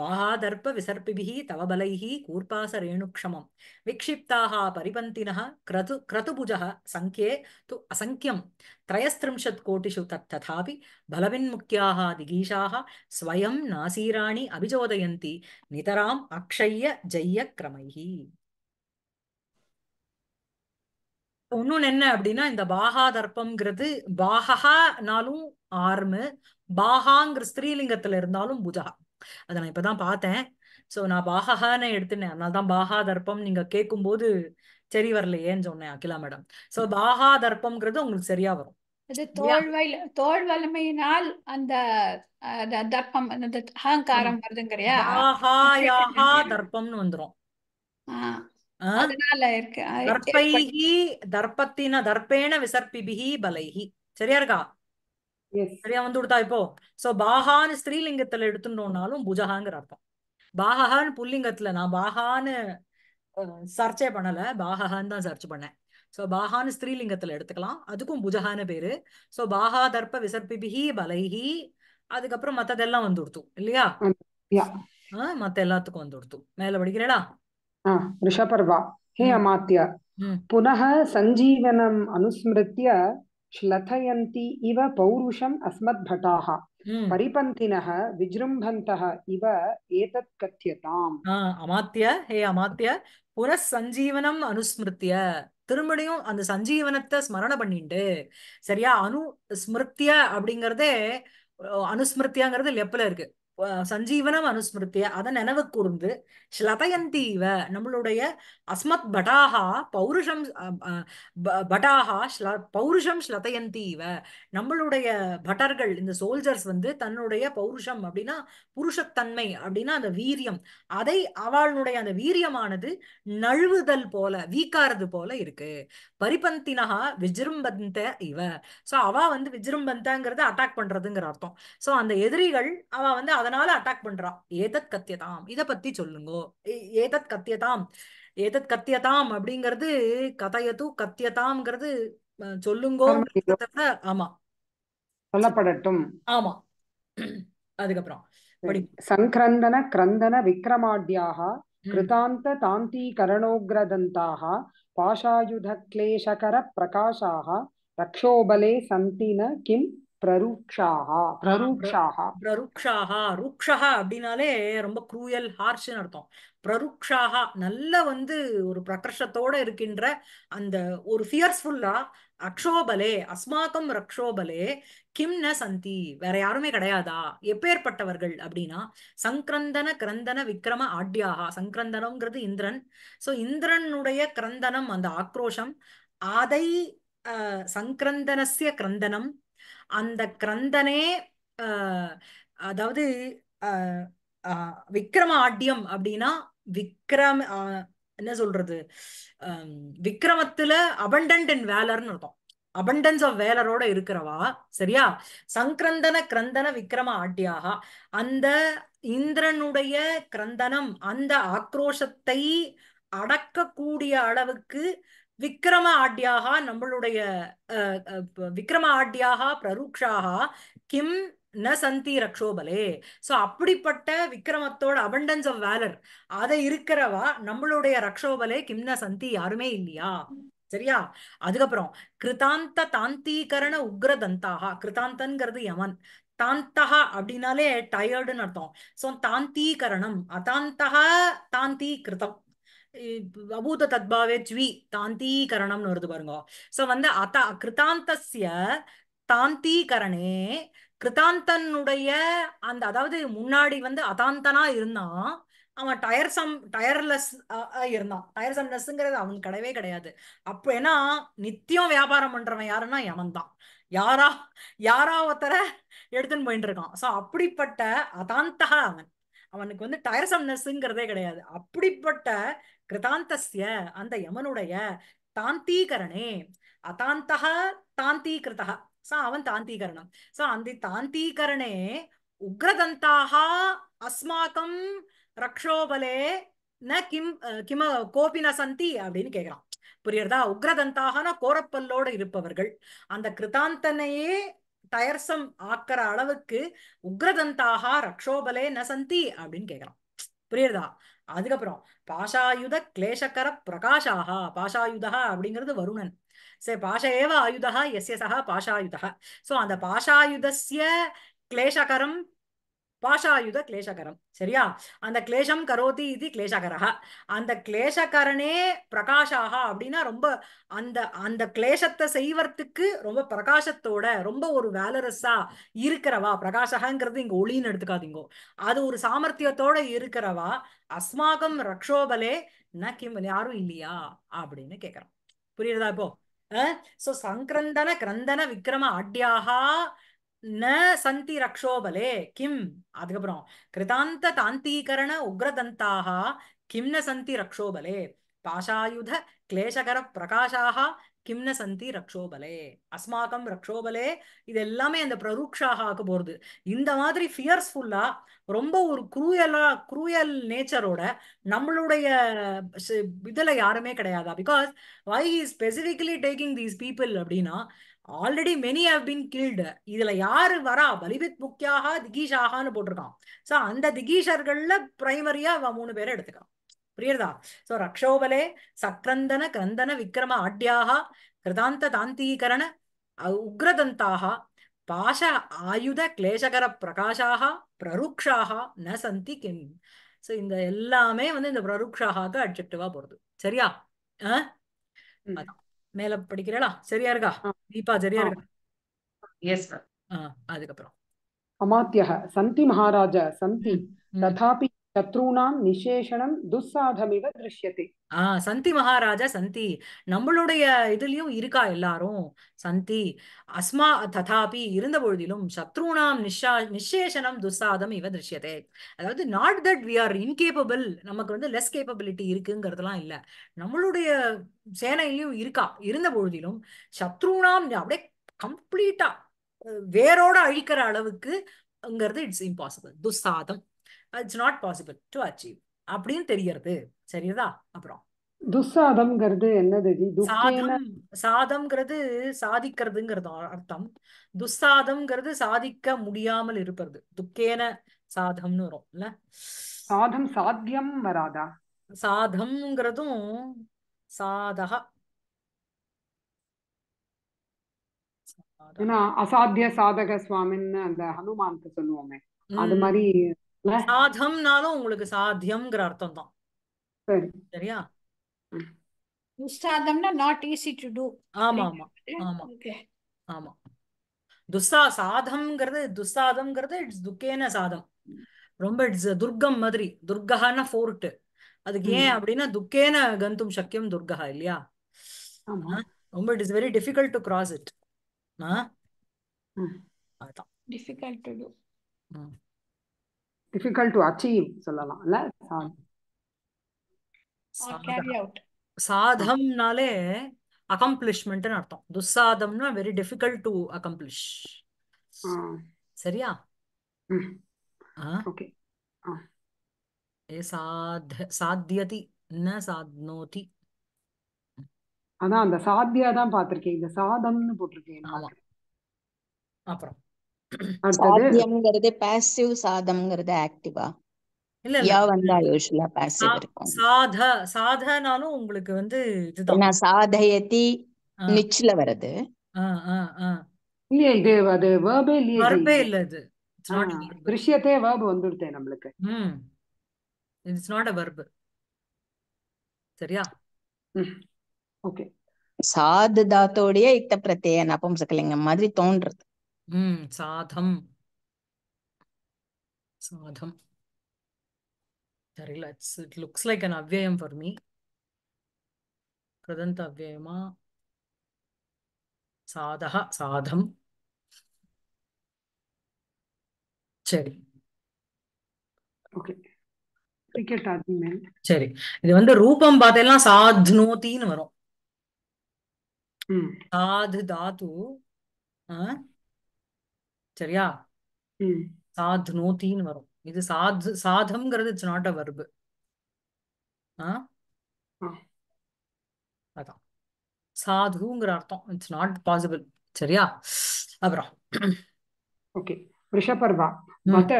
பாகாதர்ப்ப விசர்பிபிஹி தவபலைஹி கூர்பாச ரேணுக்ஷமம் விக்ஷிப்தாக பரிபந்தினா கிரது क्रतुभुजः சங்கே து அசங்கியம் त्रयस्त्रिंशत् கோட்டிஷு தத்ததாபி बलविन्मुख्याः दिगीशाः स्वयं नासीराणि अभिचोदयन्ति नितराम् अक्षय्य जय्य क्रमैः இன்னொன்னு என்ன அப்படின்னா இந்த பாகாதர்ப்பம்ங்கிறது பாகனாலும் ஆர்மு பாகாங்கிற ஸ்திரீலிங்கத்துல இருந்தாலும் புஜா அதை நான் இப்பதான் பார்த்தேன் சோ நான் பாகஹான்னு எடுத்துனேன் அதனால்தான் பாகா தர்ப்பம் நீங்க கேட்கும் போது சரி வரலையேன்னு சொன்னேன் அகிலா மேடம் சோ பாகா தர்ப்பம்ங்கிறது உங்களுக்கு சரியா வரும் அது தோல் தோல் வலிமையினால் அந்த தர்ப்பம் அந்த அகங்காரம் தர்ப்பம்னு வந்துரும் தர்ப்பத்தின தர்ப்பேன விசர்ப்பிபிகி பலைகி சரியா இருக்கா சரியா வந்து கொடுத்தா இப்போ சோ பாகான்னு ஸ்திரீலிங்கத்துல எடுத்துட்டோம்னாலும் புஜகாங்கிற அர்த்தம் பாகான்னு புல்லிங்கத்துல நான் பாகான்னு சர்ச்சே பண்ணல பாகஹான் தான் சர்ச் பண்ணேன் சோ பாகான்னு ஸ்திரீலிங்கத்துல எடுத்துக்கலாம் அதுக்கும் புஜகான பேரு சோ பாகா தர்ப்ப விசர்பிபிஹி பலைஹி அதுக்கப்புறம் மத்ததெல்லாம் வந்து கொடுத்தோம் இல்லையா மத்த எல்லாத்துக்கும் வந்து கொடுத்தோம் மேல படிக்கிறேடா ரிஷபர்வா ஹே சஞ்சீவனம் அனுஸ்மிருத்திய இவ பௌருஷம் அஸ்மத் பட்டாக अस्मद्भटाः परिपन्थिनः இவ ஏதத் கத்தியதாம் அமாத்திய ஹே அமாத்திய புன சஞ்சீவனம் அனுஸ்மிருத்திய திருமணியும் அந்த சஞ்சீவனத்தை ஸ்மரண பண்ணிட்டு சரியா அனு ஸ்மிருத்திய அப்படிங்கறதே அனுஸ்மிருத்தியாங்கிறது லெப்பில இருக்கு சஞ்சீவனம் அனுஸ்மிருத்திய அதை நினைவு கூர்ந்து ஸ்லதயந்தீவ நம்மளுடைய அஸ்மத் பட்டாகா பௌருஷம் பட்டாகா ஸ்ல பௌருஷம் ஸ்லதயந்தீவ நம்மளுடைய பட்டர்கள் இந்த சோல்ஜர்ஸ் வந்து தன்னுடைய பௌருஷம் அப்படின்னா புருஷத்தன்மை அப்படின்னா அந்த வீரியம் அதை அவளுடைய அந்த வீரியமானது நழுவுதல் போல வீக்காரது போல இருக்கு பரிபந்தினா விஜிரும்பந்த இவ சோ அவ வந்து விஜிரும்பந்தங்கிறது அட்டாக் பண்றதுங்கிற அர்த்தம் சோ அந்த எதிரிகள் அவ வந்து அதனால அட்டாக் பண்றான் ஏதத் கத்தியதாம் இத பத்தி சொல்லுங்கோ ஏதத் கத்தியதாம் ஏதத் கத்தியதாம் அப்படிங்கிறது கதையது கத்தியதாம்ங்கிறது சொல்லுங்கோ ஆமா சொல்லப்படட்டும் ஆமா அதுக்கப்புறம் சங்கிரந்தன கிரந்தன விக்ரமாட்யாக கிருதாந்த தாந்தீகரணோகிரதந்தாக பாஷாயுத கிளேசகர பிரகாஷாக ரக்ஷோபலே சந்தின கிம் அப்படின்னாலே ரொம்ப குரூயல் ஹார்ஷ்னு அர்த்தம் பிரருக்ஷாக நல்ல வந்து ஒரு பிரகர்ஷத்தோட இருக்கின்ற அந்த ஒரு ஃபியர்ஸ்ஃபுல்லா அக்ஷோபலே அஸ்மாக்கம் ரக்ஷோபலே கிம் ந சந்தி வேற யாருமே கிடையாதா எப்பேற்பட்டவர்கள் அப்படின்னா சங்கிரந்தன கிரந்தன விக்ரம ஆட்யாகா சங்கிரந்தனம்ங்கிறது இந்திரன் ஸோ இந்திரனுடைய கிரந்தனம் அந்த ஆக்ரோஷம் அதை சங்கிரந்தனசிய கிரந்தனம் அந்த கிரந்தனே அதாவது விக்ரம ஆட்யம் அப்படின்னா விக்ரம் என்ன சொல்றது விக்ரமத்துல அபண்டன்ட் இன் வேலர்னு இருக்கும் அபண்டன்ஸ் ஆஃப் வேலரோட இருக்கிறவா சரியா சங்கிரந்தன கிரந்தன விக்ரம ஆட்டியாக அந்த இந்திரனுடைய கிரந்தனம் அந்த ஆக்ரோஷத்தை அடக்கக்கூடிய அளவுக்கு விக்கிரம ஆட்யாக நம்மளுடைய விக்கிரம ஆட்யாக பிரருக்ஷாக கிம் ந சந்தி ரக்ஷோபலே ஸோ அப்படிப்பட்ட விக்ரமத்தோட அபண்டன்ஸ் ஆஃப் வேலர் அதை இருக்கிறவா நம்மளுடைய ரக்ஷோபலே கிம் ந சந்தி யாருமே இல்லையா சரியா அதுக்கப்புறம் கிருதாந்த தாந்தீகரண உக்ர தந்தாக கிருதாந்தன்கிறது யமன் தாந்தகா அப்படின்னாலே டயர்டுன்னு அர்த்தம் ஸோ தாந்தீகரணம் அதாந்தகா தாந்தி கிருதம் அபூத தத்பாவே ஜ்வி தாந்தீகரணம்னு வருது பாருங்க சோ வந்து அத கிருத்தாந்தசிய தாந்தீகரணே கிருத்தாந்தனுடைய அந்த அதாவது முன்னாடி வந்து அதாந்தனா இருந்தான் அவன் டயர்சம் டயர்லெஸ் இருந்தான் டயர்சம்னஸ்ங்கிறது அவன் கிடையவே கிடையாது அப்போ ஏன்னா நித்தியம் வியாபாரம் பண்றவன் யாருன்னா யமன் தான் யாரா யாரா ஒருத்தர எடுத்துன்னு போயிட்டு இருக்கான் ஸோ அப்படிப்பட்ட அதாந்தகா அவன் அவனுக்கு வந்து டயர்சம்னஸ்ங்கிறதே கிடையாது அப்படிப்பட்ட கிருதாந்தசிய அந்த யமனுடைய தாந்தீகரணே அதாந்தக தாந்தீகிருதா சோ அவன் தாந்தீகரணம் சோ அந்த தாந்தீகரணே உக்ரதந்தாக அஸ்மாக்கம் ரக்ஷோபலே ந கிம் கிம கோபி ந சந்தி அப்படின்னு கேட்கிறான் புரியுறதா உக்ரதந்தாகனா கோரப்பல்லோடு இருப்பவர்கள் அந்த கிருதாந்தனையே டயர்சம் ஆக்கிற அளவுக்கு உக்ரதந்தாக ரக்ஷோபலே ந சந்தி அப்படின்னு கேட்கிறான் புரியுறதா அதுக்கப்புறம் பாஷாயுத கிளேசகர பிரகாஷாகா பாஷாயுதா அப்படிங்கிறது வருணன் சே பாஷ ஏவ ஆயுதா எஸ் எஸ் பாஷாயுதா ஸோ அந்த பாஷாயுதஸ்ய கிளேசகரம் பாஷாயுத கிளேசகரம் சரியா அந்த கிளேஷம் கரோதி இது கிளேசகரா அந்த கிளேசகரனே பிரகாஷாக அப்படின்னா ரொம்ப அந்த அந்த கிளேசத்தை செய்வதற்கு ரொம்ப பிரகாசத்தோட ரொம்ப ஒரு வேலரஸா இருக்கிறவா பிரகாஷகங்கிறது இங்க ஒளின்னு எடுத்துக்காதீங்கோ அது ஒரு சாமர்த்தியத்தோட இருக்கிறவா அஸ்மாகம் ரக்ஷோபலே நக்கிம் யாரும் இல்லையா அப்படின்னு கேக்குறான் புரியுறதா இப்போ சோ சங்கிரந்தன கிரந்தன விக்ரம அட்யாகா ந சந்தி ரக்ஷோபலே கிம் அதுக்கப்புறம் கிருதாந்த தாந்தீகரண உக்ரதந்தாக கிம் ந சந்தி ரக்ஷோபலே பாஷாயுத கிளேசகர பிரகாஷாக ந சந்தி ரக்ஷோபலே அஸ்மாக்கம் ரக்ஷோபலே இது எல்லாமே அந்த பிரருக்ஷாக ஆக்க போறது இந்த மாதிரி ஃபியர்ஸ்ஃபுல்லா ரொம்ப ஒரு குரூயலா குரூயல் நேச்சரோட நம்மளுடைய இதுல யாருமே கிடையாதா because why he specifically taking these people அப்படின்னா already many have been killed இதுல யாரு வரா பலிபித் முக்கியாக திகீஷாகான்னு போட்டிருக்கான் சோ அந்த திகீஷர்கள்ல பிரைமரியா அவன் மூணு பேரை எடுத்துக்கான் புரியுறதா சோ ரக்ஷோபலே சக்ரந்தன கிரந்தன விக்ரம ஆட்யாக கிருதாந்த தாந்தீகரண உக்ரதந்தாக பாஷ ஆயுத கிளேசகர பிரகாஷாக பிரருக்ஷாக ந சந்தி கிம் ஸோ இந்த எல்லாமே வந்து இந்த பிரருக்ஷாக அட்ஜெக்டிவா போறது சரியா அதான் மேல படிக்கிறேளா சரியா இருக்கா தீபா சரியா இருக்கா அதுக்கப்புறம் அமாத்திய சந்தி மகாராஜா சந்தி ததாபி சத்ருணாம் நிசேஷனம் துஸ்சாதமிவ திருஷ்யத்தை ஆஹ் சந்தி மகாராஜா சந்தி நம்மளுடைய இதுலயும் இருக்கா எல்லாரும் சந்தி அஸ்மா ததாபி இருந்த பொழுதிலும் சத்ருணாம் நிஷா நிசேஷனம் துஸ்சாதம் இவ திருஷ்யத்தை அதாவது not that we are incapable நமக்கு வந்து லெஸ் கேப்பபிலிட்டி இருக்குங்கிறதுலாம் இல்ல நம்மளுடைய சேனையிலும் இருக்கா இருந்த பொழுதிலும் சத்ருணாம் அப்படியே கம்ப்ளீட்டா வேரோட அழிக்கிற அளவுக்கு இட்ஸ் இம்பாசிபிள் துசாதம் it's not possible to achieve அப்படின்னு தெரியறது சரிதா அப்புறம் துசாதம்ங்கிறது என்னது சாதம் சாதம்ங்கிறது சாதிக்கிறதுங்கிறது அர்த்தம் துஸ்சாதம்ங்கிறது சாதிக்க முடியாமல் இருப்பது துக்கேன சாதம்னு வரும் இல்ல சாதம் சாத்தியம் வராதா சாதம்ங்கிறதும் சாதக அசாத்திய சாதக சுவாமின்னு அந்த ஹனுமானுக்கு சொல்லுவோமே அது மாதிரி சாதம்னாலும் உங்களுக்கு சாத்தியம்ங்கிற அர்த்தம் தான் சரியா துஸ்சாதம்னா நாட் ஈஸி டு டு ஆமா ஆமா ஆமா ஆமா துஸ்ஸா சாதம்ங்கிறது துஸ்சாதம்ங்கிறது இட்ஸ் துக்கேன சாதம் ரொம்ப இட்ஸ் துர்க்கம் மாதிரி துர்கஹான ஃபோர்ட் அதுக்கு ஏன் அப்படின்னா துக்கேன கந்தும் சக்கியம் துர்கஹா இல்லையா ரொம்ப it is very difficult to cross it அதான் difficult to difficult to achieve சொல்லலாம் இல்ல சாதம்னாலே அகம்ப்ளிஷ்மெண்ட்னு அர்த்தம் துசாதம்னா வெரி டிஃபிகல்ட் டு அகம்ப்ளிஷ் சரியா ஓகே ஏ சாத் சாத்தியதி ந சாத்னோதி அதான் அந்த சாத்தியா தான் பாத்திருக்கேன் இந்த சாதம்னு போட்டிருக்கேன் ஆமா அப்புறம் சாத்தியம்ங்கிறது பாசிவ் சாதம்ங்கிறது ஆக்டிவா இல்ல யா வந்தா யூசுவலா பாசிவ் இருக்கும் சாத சாதனாலும் உங்களுக்கு வந்து இதுதான் நான் சாதயதி நிச்சல வருது இல்லையே இது அது வேர்பே இல்லையே வரப்பே இல்ல இது கிருஷ்யத்தே வேர்பு வந்துடுதே நம்மளுக்கு இட்ஸ் நாட் அ வெர்பு சரியா ஓகே சாது தாத்தோடைய இத்த பிரத்யேக நபும்சகலிங்கம் மாதிரி தோன்றது ఉమ్, సాధం సాధం సరేలా it's it looks like an అవ్యయం ఫర్ మీ కృదంత అవ్యయమా సాధః సాధం சரி ஓகே கிரிக்கெட் ஆதி சரி இது வந்து ரூபம் பார்த்தெல்லாம் சாத்னோதின்னு வரும் ம் சாது தாத்து ஆ சரியா சாத் நோத்தின்னு வரும் இது சாது சாதம்ங்கிறது இட்ஸ் நாட் அ வர்பு அதான் சாதுங்கிற அர்த்தம் இட்ஸ் நாட் பாசிபிள் சரியா அப்புறம் ஓகே ரிஷபர்வா மத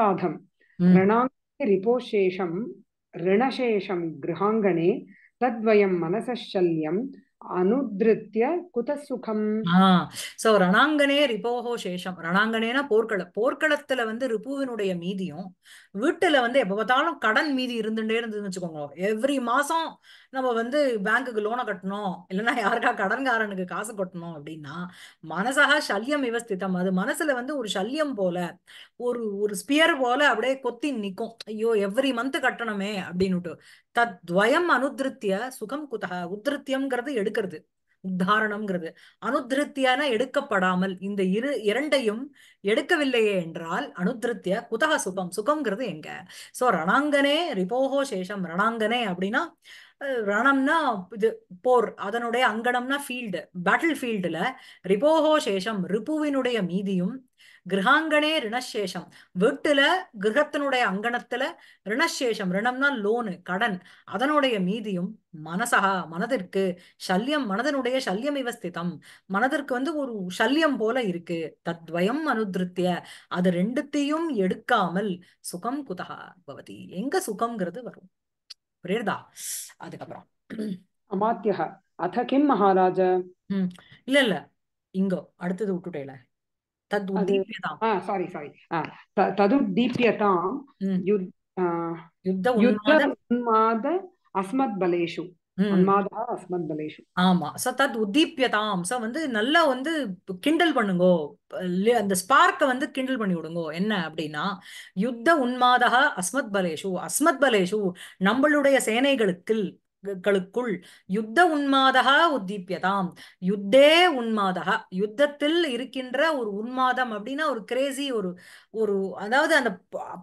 சாதம் ரணாங்கே ரிணசேஷம் கிருஹாங்கனே தத்வயம் மனசல்யம் அனுதிருத்திய குதசுகம் சோ ரணாங்கனே ரிபோஹோ சேஷம் ரணாங்கனேனா போர்க்கள போர்க்களத்துல வந்து ரிபுவினுடைய மீதியும் வீட்டுல வந்து எப்ப பார்த்தாலும் கடன் மீதி இருந்துட்டே இருந்ததுன்னு வச்சுக்கோங்க எவ்ரி மாசம் நம்ம வந்து பேங்க்குக்கு லோனை கட்டணும் இல்லைன்னா யாருக்கா கடன்காரனுக்கு காசு கொட்டணும் அப்படின்னா மனசாக சல்யம் விவஸ்தித்தம் அது மனசுல வந்து ஒரு சல்யம் போல ஒரு ஒரு ஸ்பியர் போல அப்படியே கொத்தி நிற்கும் ஐயோ எவ்ரி மந்த் கட்டணுமே அப்படின்னுட்டு தத்வயம் அனுதிருத்திய சுகம் குத உத்திருத்தியம்ங்கிறது எடுக்கிறது உத்தாரணம்ங்கிறது அனுதிருத்தியான எடுக்கப்படாமல் இந்த இரு இரண்டையும் எடுக்கவில்லையே என்றால் அனுதிருத்திய குதக சுகம் சுகம்ங்கிறது எங்க சோ ரணாங்கனே ரிபோகோ சேஷம் ரணாங்கனே அப்படின்னா ரணம்னா இது போர் அதனுடைய அங்கனம்னா ஃபீல்டு பேட்டில் ஃபீல்டுல ரிபோகோ சேஷம் ரிபுவினுடைய மீதியும் கிரகாங்கனே ரிணசேஷம் வீட்டுல கிரகத்தினுடைய அங்கணத்துல ரிணசேஷம் ரிணம்னா லோனு கடன் அதனுடைய மீதியும் மனசகா மனதிற்கு சல்யம் மனதனுடைய சல்யம் இவஸ்திதம் மனதிற்கு வந்து ஒரு சல்யம் போல இருக்கு தத்வயம் அனுதிருத்திய அது ரெண்டுத்தையும் எடுக்காமல் சுகம் குதகா பவதி எங்க சுகம்ங்கிறது வரும் புரியுறதா அதுக்கப்புறம் அமாத்தியா அத கிம் மகாராஜ இல்ல இல்ல இங்க அடுத்தது விட்டுட்டேல யுத்த உன்மாத அஸ்மத் பலேஷு ஆமா சோ தத் உத்தீப்யதாம் சோ வந்து நல்லா வந்து கிண்டல் பண்ணுங்கோ அந்த ஸ்பார்க்க வந்து கிண்டல் பண்ணி விடுங்கோ என்ன அப்படின்னா யுத்த உன்மாதா அஸ்மத் பலேஷு அஸ்மத் பலேஷு நம்மளுடைய சேனைகளுக்கு களுக்குள் யுத்த உன்மாதகா உத்தீப்பியதாம் யுத்தே உன்மாதகா யுத்தத்தில் இருக்கின்ற ஒரு உன்மாதம் அப்படின்னா ஒரு கிரேசி ஒரு ஒரு அதாவது அந்த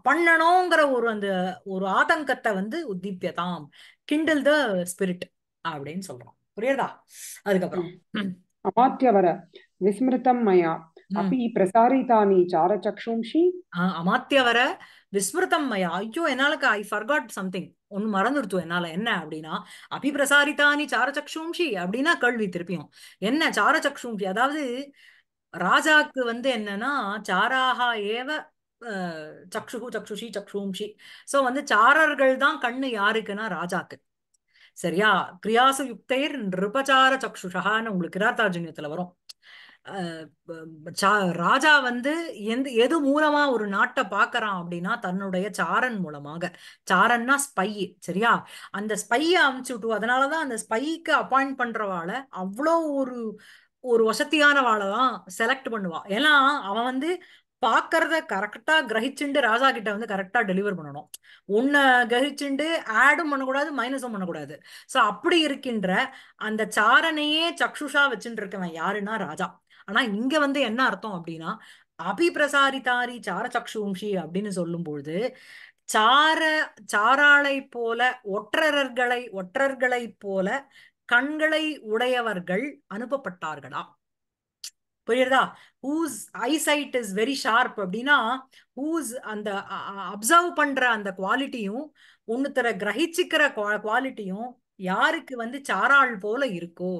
பண்ணணுங்கிற ஒரு அந்த ஒரு ஆதங்கத்தை வந்து உத்தீப்பியதாம் கிண்டில் த ஸ்பிரிட் அப்படின்னு சொல்றோம் புரியுதா அதுக்கப்புறம் அமாத்தியவர விஸ்மிருதம் மயா அப்படி பிரசாரிதானி சாரச்சக்ஷும்ஷி அமாத்தியவர விஸ்மிருதம் மயா ஐயோ என்னாலக்கு ஐ ஃபர்காட் சம்திங் மறந்து மறந்துடுத்தும் என்னால் என்ன அப்படின்னா அபிபிரசாரித்தானி சாரச்சக்ஷூம்ஷி அப்படின்னா கல்வி திருப்பியும் என்ன சாரச்சக்ஷூம்ஷி அதாவது ராஜாக்கு வந்து என்னன்னா சாராகா ஏவ சக்ஷுகு சக்ஷுஷி சக்ஷூம்ஷி ஸோ வந்து சாரர்கள் தான் கண்ணு யாருக்குன்னா ராஜாக்கு சரியா கிரியாசு யுக்தைர் நிருபச்சார சக்ஷுஷான்னு உங்களுக்கு கிராத்தார்ஜுன்யத்தில் வரும் ராஜா வந்து எந்த எது மூலமா ஒரு நாட்டை பாக்குறான் அப்படின்னா தன்னுடைய சாரன் மூலமாக சாரன்னா ஸ்பை சரியா அந்த ஸ்பையை அமுச்சு விட்டு அதனாலதான் அந்த ஸ்பைக்கு அப்பாயிண்ட் பண்றவாளை அவ்வளோ ஒரு ஒரு வசதியானவாளை தான் செலக்ட் பண்ணுவா ஏன்னா அவன் வந்து பாக்குறத கரெக்டா கிரகிச்சுண்டு ராஜா கிட்ட வந்து கரெக்டா டெலிவர் பண்ணணும் உன்னை கிரகிச்சுண்டு ஆடும் பண்ணக்கூடாது மைனஸும் பண்ணக்கூடாது ஸோ அப்படி இருக்கின்ற அந்த சாரனையே சக்ஷுஷா வச்சுட்டு இருக்கவன் யாருன்னா ராஜா ஆனா இங்க வந்து என்ன அர்த்தம் அப்படின்னா அபிபிரசாரிதாரி சார சக்ஷூம்ஷி அப்படின்னு சொல்லும்பொழுது சார சாராளை போல ஒற்றரர்களை ஒற்றர்களை போல கண்களை உடையவர்கள் அனுப்பப்பட்டார்களா புரியுறதா whose eyesight is very sharp அப்படின்னா ஹூஸ் அந்த அப்சர்வ் பண்ற அந்த குவாலிட்டியும் ஒன்னுத்தர கிரகிச்சுக்கிற குவாலிட்டியும் யாருக்கு வந்து சாராள் போல இருக்கோ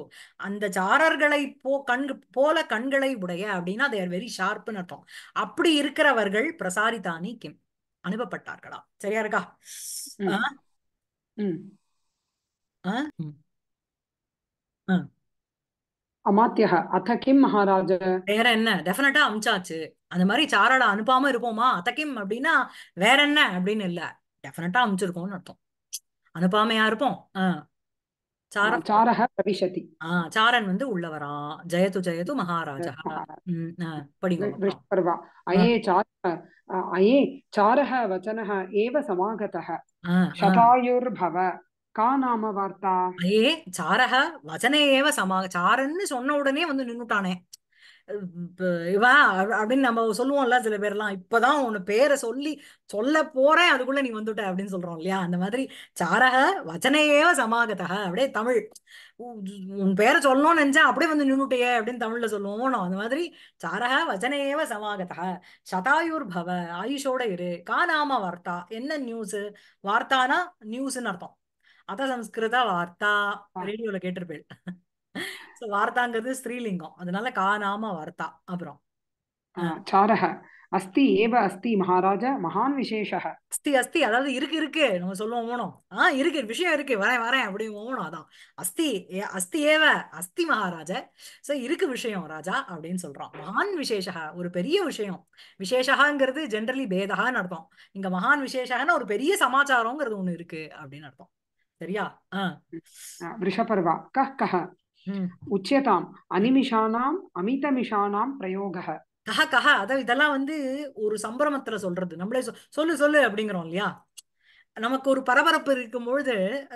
அந்த சாரர்களை போ கண் போல கண்களை உடைய அப்படின்னா தேர் வெரி ஷார்ப்புன்னு அர்த்தம் அப்படி இருக்கிறவர்கள் பிரசாரிதானி கிம் அனுப்பப்பட்டார்களா சரியா இருக்கா அமாத்தியா அத கிம் மகாராஜ வேற என்ன டெஃபினட்டா அமிச்சாச்சு அந்த மாதிரி சாராள அனுப்பாம இருப்போமா அத்த கிம் அப்படின்னா வேற என்ன அப்படின்னு இல்ல டெஃபினட்டா அமிச்சிருக்கோம்னு அர்த்தம் அனுபாமையா இருப்போம் ஆஹ் சாரம் சாரக பிரவிஷதி ஆஹ் சாரன் வந்து உள்ளவரா ஜெயது ஜயது மகாராஜா படிங்க அயே சார அயே சாரக வச்சனः एव समागतः शतायुर्भव கா நாம வார்த்தா அயே சாரஹ வச்சனே ஏவ சமா சாரன்னு சொன்ன உடனே வந்து நின்னுட்டானே இவா அப்படின்னு நம்ம சொல்லுவோம்ல சில பேர்லாம் இப்பதான் உன் பேரை சொல்லி சொல்ல போறேன் அதுக்குள்ள நீ வந்துட்ட அப்படின்னு சொல்றோம் இல்லையா அந்த மாதிரி சாரக வச்சனையே சமாகத்தக அப்படியே தமிழ் உன் பேரை சொல்லணும்னு நினைச்சா அப்படியே வந்து நின்றுட்டையே அப்படின்னு தமிழ்ல சொல்லுவோம் நான் அந்த மாதிரி சாரக வச்சனையேவ சமாகத்தக சதாயுர் பவ ஆயுஷோட இரு காணாம வார்த்தா என்ன நியூஸ் வார்த்தானா நியூஸ்ன்னு அர்த்தம் அத சம்ஸ்கிருத வார்த்தா ரேடியோல கேட்டிருப்பேன் வார்த்தாங்கிறது ஸ்ரீலிங்கம் அதனால காணாம வார்த்தா அப்புறம் அஸ்தி ஏவ அஸ்தி மகாராஜா மகான் விசேஷ அஸ்தி அஸ்தி அதாவது இருக்கு இருக்கு நம்ம சொல்லுவோம் ஓணும் ஆஹ் இருக்கு விஷயம் இருக்கு வரேன் வரேன் அப்படி ஓணும் அதான் அஸ்தி அஸ்தி ஏவ அஸ்தி மகாராஜா சோ இருக்கு விஷயம் ராஜா அப்படின்னு சொல்றோம் மகான் விசேஷா ஒரு பெரிய விஷயம் விசேஷகாங்கிறது ஜென்ரலி பேதகான்னு அர்த்தம் இங்க மகான் விசேஷகன்னு ஒரு பெரிய சமாச்சாரம்ங்கிறது ஒண்ணு இருக்கு அப்படின்னு அர்த்தம் சரியா ஆஹ் கஹ் உச்சியதாம் அனிமிஷானாம் அமிதமிஷானாம் பிரயோக கஹ கஹ அதாவது இதெல்லாம் வந்து ஒரு சம்பிரமத்துல சொல்றது நம்மளே சொல்லு சொல்லு அப்படிங்கிறோம் இல்லையா நமக்கு ஒரு பரபரப்பு இருக்கும் பொழுது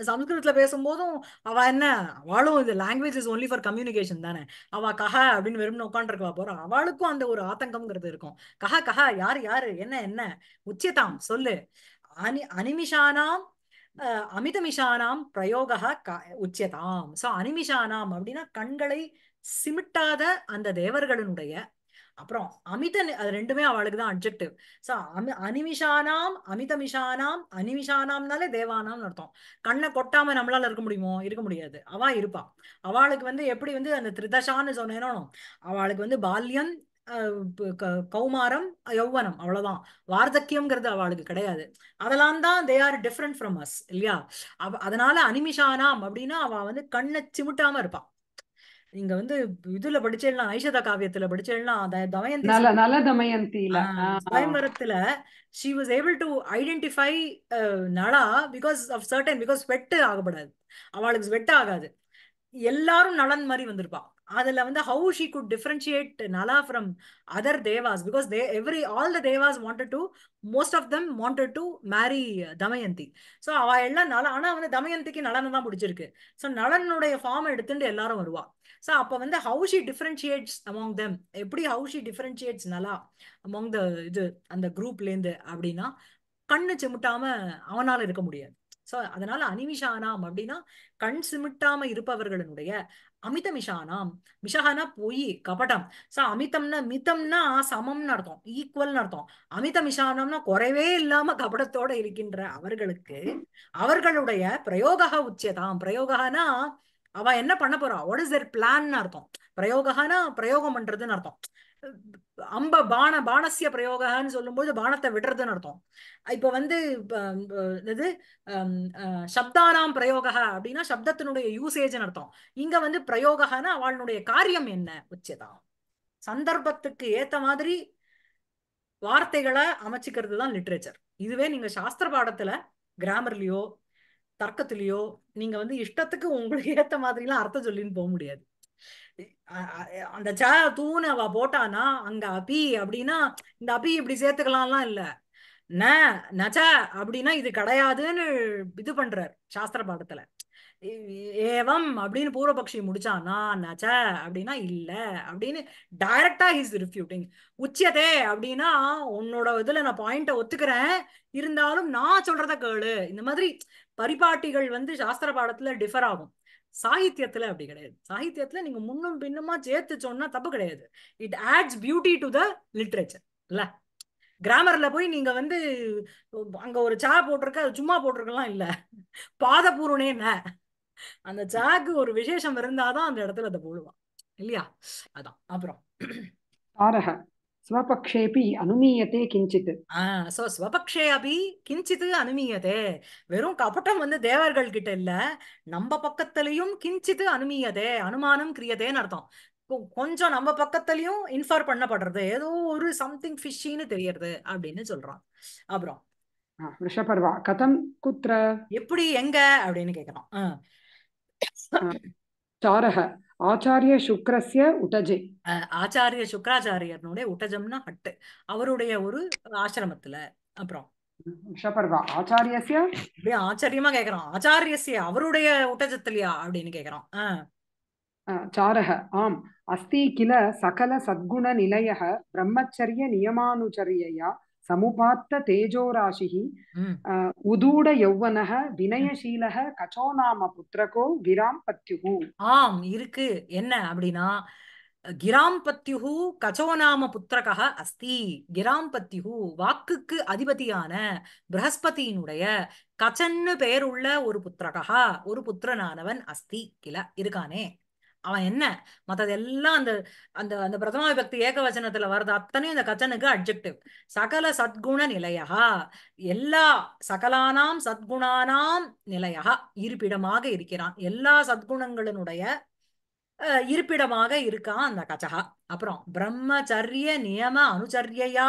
சம்ஸ்கிருதத்துல பேசும்போதும் அவ என்ன அவளும் இது language is only for communication தானே அவ கஹ அப்படின்னு வெறும்னு உட்காந்துருக்கா போறான் அவளுக்கும் அந்த ஒரு ஆத்தங்கம்ங்கிறது இருக்கும் கஹ கஹா யார் யாரு என்ன என்ன உச்சதாம் சொல்லு அனி அனிமிஷானாம் அமிதமிஷானாம் பிரயோகா உச்சியதாம் ஸோ அனிமிஷானாம் அப்படின்னா கண்களை சிமிட்டாத அந்த தேவர்களுடைய அப்புறம் அமித அது ரெண்டுமே அவளுக்கு தான் அப்ஜெக்டிவ் ஸோ அமி அனிமிஷானாம் அமிதமிஷானாம் அனிமிஷானாம்னாலே தேவானாம் அர்த்தம் கண்ணை கொட்டாம நம்மளால இருக்க முடியுமோ இருக்க முடியாது அவா இருப்பா அவளுக்கு வந்து எப்படி வந்து அந்த திருதஷான்னு சொன்னேனோ அவளுக்கு வந்து பால்யம் கௌமாரம் யௌவனம் அவ்வளவுதான் வார்த்தக்கியம்ங்கிறது அவளுக்கு கிடையாது அதெல்லாம் தான் they are different from us இல்லையா அவ அதனால அனிமிஷானாம் அப்படின்னா அவ வந்து கண்ணை சிமிட்டாம இருப்பான் நீங்க வந்து இதுல படிச்சேலாம் ஐஷதா காவியத்துல படிச்சேலாம் she was able to identify Nala because of certain because sweat ஆகப்படாது அவளுக்கு ஸ்வெட் ஆகாது எல்லாரும் நலன் மாதிரி வந்திருப்பான் அதுல வந்து how she could differentiate Nala from other தேவாஸ் because they every all the தேவாஸ் wanted to most of them wanted to marry Damayanti so அவ எல்லாம் நல ஆனா வந்து தமயந்திக்கு நலனை தான் பிடிச்சிருக்கு ஸோ நலனுடைய ஃபார்ம் எடுத்துட்டு எல்லாரும் வருவா ஸோ அப்போ வந்து how she differentiates among them எப்படி ஹவு ஷி டிஃபரன்ஷியேட்ஸ் நல்லா அமௌங் த இது அந்த குரூப்லேருந்து அப்படின்னா கண்ணு சிமிட்டாம அவனால இருக்க முடியாது ஸோ அதனால அனிமிஷானாம் அப்படின்னா கண் சிமிட்டாம இருப்பவர்களுடைய அமிதமிஷானாம் மிஷகனா போய் கபடம் சோ அமிதம்னா மிதம்னா சமம்னு அர்த்தம் ஈக்குவல்னு அர்த்தம் அமிதமிஷானம்னா குறைவே இல்லாம கபடத்தோட இருக்கின்ற அவர்களுக்கு அவர்களுடைய பிரயோகா உச்சதாம் பிரயோகானா அவ என்ன பண்ண போறா வாட் இஸ் எர் பிளான் அர்த்தம் பிரயோகானா பிரயோகம் பண்றதுன்னு அர்த்தம் அம்ப பான பானசிய பிரயோகன்னு சொல்லும்போது பானத்தை விடுறதுன்னு அர்த்தம் இப்போ வந்து இது சப்தானாம் பிரயோக அப்படின்னா சப்தத்தினுடைய யூசேஜ்னு அர்த்தம் இங்க வந்து பிரயோகன்னா அவளுடைய காரியம் என்ன உச்சதான் சந்தர்ப்பத்துக்கு ஏத்த மாதிரி வார்த்தைகளை அமைச்சிக்கிறது தான் லிட்ரேச்சர் இதுவே நீங்க சாஸ்திர பாடத்துல கிராமர்லயோ தர்க்கத்திலேயோ நீங்க வந்து இஷ்டத்துக்கு உங்களுக்கு ஏத்த மாதிரிலாம் அர்த்தம் சொல்லின்னு போக முடியாது அந்த ச தூணை அவ போட்டானா அங்க அபி அப்படின்னா இந்த அபி இப்படி சேர்த்துக்கலாம்லாம் இல்ல ந நச்ச அப்படின்னா இது கிடையாதுன்னு இது பண்றார் சாஸ்திர பாடத்துல ஏவம் அப்படின்னு பூர்வபக்ஷி முடிச்சானா நச்ச அப்படின்னா இல்ல அப்படின்னு டைரக்டா இஸ் ரிஃப்யூட்டிங் உச்சதே அப்படின்னா உன்னோட இதுல நான் பாயிண்ட ஒத்துக்கிறேன் இருந்தாலும் நான் சொல்றத கேளு இந்த மாதிரி பரிபாட்டிகள் வந்து சாஸ்திர பாடத்துல டிஃபர் ஆகும் சாகித்யத்துல அப்படி கிடையாது சாகித்யத்துல நீங்க முன்னும் பின்னுமா சேர்த்து சொன்னா தப்பு கிடையாது it adds beauty to the literature இல்ல கிராமர்ல போய் நீங்க வந்து அங்க ஒரு சா போட்டிருக்க அது சும்மா போட்டிருக்கலாம் இல்ல என்ன அந்த சாக்கு ஒரு விசேஷம் இருந்தாதான் அந்த இடத்துல அதை போடுவான் இல்லையா அதான் அப்புறம் ஸ்வபக்ஷேபி அனுமீயத்தே கிஞ்சித் சோ ஸ்வபக்ஷே அபி கிஞ்சித் அனுமீயதே வெறும் கபட்டம் வந்து தேவர்கள் கிட்ட இல்ல நம்ம பக்கத்திலையும் கிஞ்சித் அனுமீயதே அனுமானம் கிரியதேன்னு அர்த்தம் கொஞ்சம் நம்ம பக்கத்திலையும் இன்ஃபார் பண்ணப்படுறது ஏதோ ஒரு சம்திங் ஃபிஷ்ஷின்னு தெரியறது அப்படின்னு சொல்றான் அப்புறம் ரிஷபர்வா கதம் குத்ர எப்படி எங்க அப்படின்னு கேக்குறான் சாரக ஆச்சாரிய சுக்ரஸ்ய உடஜை ஆச்சாரிய சுக்கராச்சாரியனுடைய உடஜம்னா ஹட்டு அவருடைய ஒரு ஆசிரமத்துல அப்புறம் ஷபர்வா ஆச்சாரியஸ்ய அப்படியே ஆச்சரியமா கேக்குறான் ஆச்சாரியஸ்ய அவருடைய உட்டஜத்திலையா அப்படின்னு கேக்குறான் சாரக ஆம் அஸ்தி கில சகல சத்குண நிலைய பிரம்மச்சரிய நியமானுச்சரியையா சமுபாத்த தேஜோராசிஹி உதூட யௌவனக வினயசீலக கச்சோநாம புத்திரகோ கிராம் பத்யுகு ஆம் இருக்கு என்ன அப்படின்னா கிராம் பத்யுகு கச்சோநாம புத்திரகா அஸ்தி கிராம் பத்யுகு வாக்குக்கு அதிபதியான பிரகஸ்பதியினுடைய கச்சன்னு பெயருள்ள ஒரு புத்திரகா ஒரு புத்திரனானவன் அஸ்தி கிள இருக்கானே அவன் என்ன மற்றதெல்லாம் அந்த அந்த அந்த பிரதம விபக்தி ஏகவச்சனத்துல வர்றது அத்தனையும் இந்த கச்சனுக்கு அப்ஜெக்டிவ் சகல சத்குண நிலையா எல்லா சகலானாம் சத்குணானாம் நிலையா இருப்பிடமாக இருக்கிறான் எல்லா சத்குணங்களினுடைய இருப்பிடமாக இருக்கான் அந்த கச்சகா அப்புறம் பிரம்மச்சரிய நியம அனுச்சரியா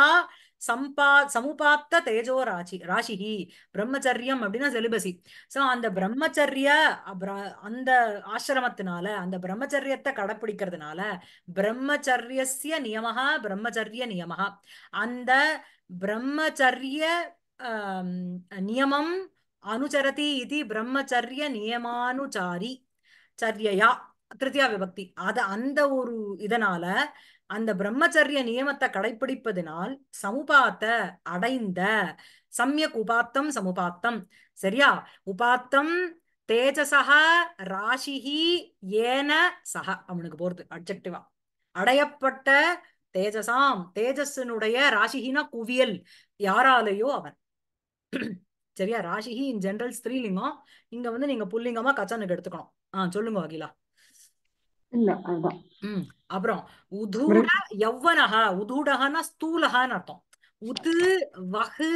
சம்பா சமுபாத்த தேஜோ ராசி ராசிஹி பிரம்மச்சரியம் அப்படின்னா செலிபசி சோ அந்த பிரம்மச்சரிய அந்த ஆசிரமத்தினால அந்த பிரம்மச்சரியத்தை கடைப்பிடிக்கிறதுனால பிரம்மச்சரியசிய நியமகா பிரம்மச்சரிய நியமகா அந்த பிரம்மச்சரிய நியமம் அனுச்சரதி இது பிரம்மச்சரிய நியமானுச்சாரி சரியையா திருத்தியா விபக்தி அத அந்த ஒரு இதனால அந்த பிரம்மச்சரிய நியமத்தை கடைபிடிப்பதனால் சமுபாத்த அடைந்த சமயக் உபாத்தம் சமுபாத்தம் சரியா உபாத்தம் தேஜசா ராசிஹி ஏன சக அவனுக்கு போறது அப்செக்டிவா அடையப்பட்ட தேஜசாம் தேஜஸினுடைய ராசிஹினா குவியல் யாராலேயோ அவன் சரியா ராசிஹி இன் ஜென்ரல் ஸ்திரீலிங்கம் இங்க வந்து நீங்க புல்லிங்கமா கச்சனுக்கு எடுத்துக்கணும் ஆஹ் சொல்லுங்க வகிலா இல்ல அதுதான் ம் அப்புறம் உதூட யவ்வனகா உதூடகன்னா ஸ்தூலகான்னு அர்த்தம் உது வகு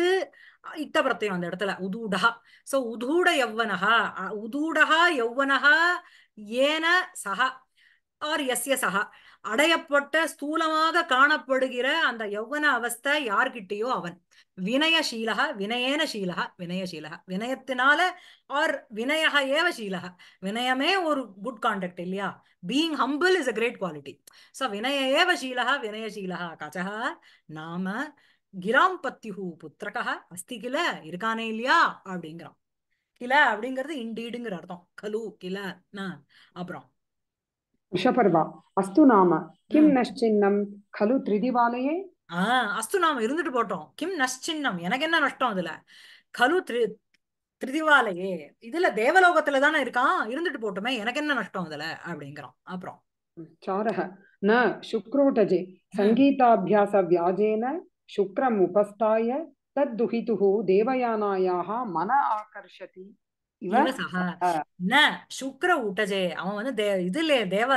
இத்த பிரத்தியம் அந்த இடத்துல உதூடா சோ உதூட யவ்வனகா உதூடகா யவ்வனகா ஏன சஹா ஆர் எஸ்ய சஹா அடையப்பட்ட ஸ்தூலமாக காணப்படுகிற அந்த யௌவன அவஸ்தை யார்கிட்டயோ அவன் வினயசீலக வினயேன சீலக வினயசீலக வினயத்தினால ஆர் வினயக ஏவ சீலக வினயமே ஒரு குட் கான்டக்ட் இல்லையா being humble is a great quality so வினய ஏவ சீலக வினயசீலக கச்சகா நாம கிராம் பத்யுஹு புத்திரக அஸ்தி கில இருக்கானே இல்லையா அப்படிங்கிறான் கில அப்படிங்கிறது இண்டீடுங்கிற அர்த்தம் கலு கில அப்புறம் உஷபர்வா அஸ்து நாம கிம் நஷ்சின்னம் கலு திரிதிவாலயே ஆஹ் அஸ்து நாம இருந்துட்டு போட்டோம் கிம் நஷ்சின்னம் எனக்கு என்ன நஷ்டம் இதுல கலு திரு திருதிவாலயே இதுல தேவலோகத்துல தானே இருக்கான் இருந்துட்டு போட்டுமே எனக்கு என்ன நஷ்டம் இதுல அப்படிங்கிறோம் அப்புறம் சாரஹ ந சுக்ரோட்டஜே சங்கீதாபியாச வியாஜேன சுக்ரம் உபஸ்தாய தத்துஹிதுஹு தேவயானாயாக மன ஆகர்ஷதி இவ ஊட்டஜே அவன் வந்து தே இதுல தேவ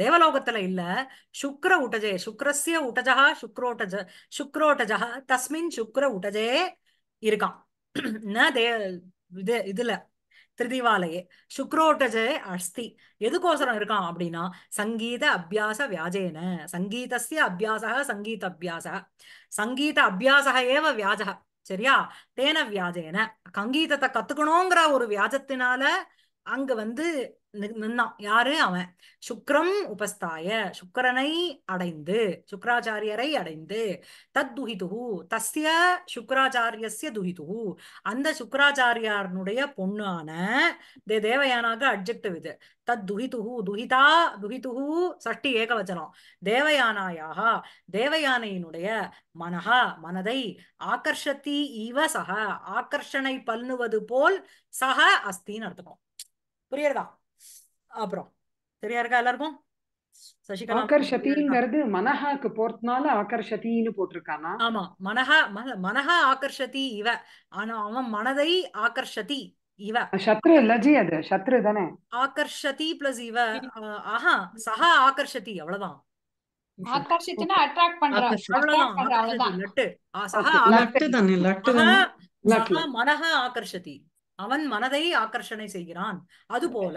தேவலோகத்துல இல்ல சுக்ர ஊட்டஜே சுக்ரஸ்ய ஊட்டஜா சுக்ரோட்டஜ சுக்ரோட்டஜா தஸ்மின் ஊட்டஜே இருக்கான் தே இது இதுல திருதிவாலயே சுக்ரோட்டஜே அஸ்தி எதுக்கோசரம் இருக்கான் அப்படின்னா சங்கீத அபியாச வியாஜேன சங்கீதஸ்ய அபியாசக சங்கீத அபியாசக சங்கீத அபியாசக ஏவ வியாஜக சரியா தேன வியாஜேன கங்கீதத்தை கத்துக்கணுங்கிற ஒரு வியாஜத்தினால அங்க வந்து நின்னான் யாரு அவன் சுக்ரம் உபஸ்தாய சுக்கரனை அடைந்து சுக்கராச்சாரியரை அடைந்து தத் துஹிதுகு தஸ்ய சுக்கராச்சாரியஸ்ய துஹிதுகு அந்த சுக்கராச்சாரியாரனுடைய பொண்ணான தே தேவயானாக அப்ஜெக்டிவ் இது தத் துஹிதுகு துஹிதா துஹிதுகு சஷ்டி ஏகவச்சனம் தேவயானாயாக தேவயானையினுடைய மனஹா மனதை ஆக்கர்ஷத்தி இவ சக ஆக்கர்ஷனை பண்ணுவது போல் சக அஸ்தின்னு அர்த்தம் புரியுறதா அப்புறம் சரியா இருக்கா எல்லாருக்கும் சசிகலா ஆகர்ஷதிங்கிறது மனஹாக்கு போறதுனால ஆகர்ஷதின்னு போட்டிருக்கானா ஆமா மனஹா மனஹா ஆகர்ஷதி இவ ஆனா அவன் மனதை ஆகர்ஷதி இவ சத்ரு இல்லஜி அது சத்ரு தானே ஆகர்ஷதி பிளஸ் இவ ஆஹா சஹா ஆகர்ஷதி அவ்வளவுதான் ஆகர்ஷித்துனா அவ்வளவுதான் லட்டு சஹா தானே லட்டு தானே மனஹா ஆகர்ஷதி அவன் மனதை ஆகர்ஷணை செய்கிறான் அது போல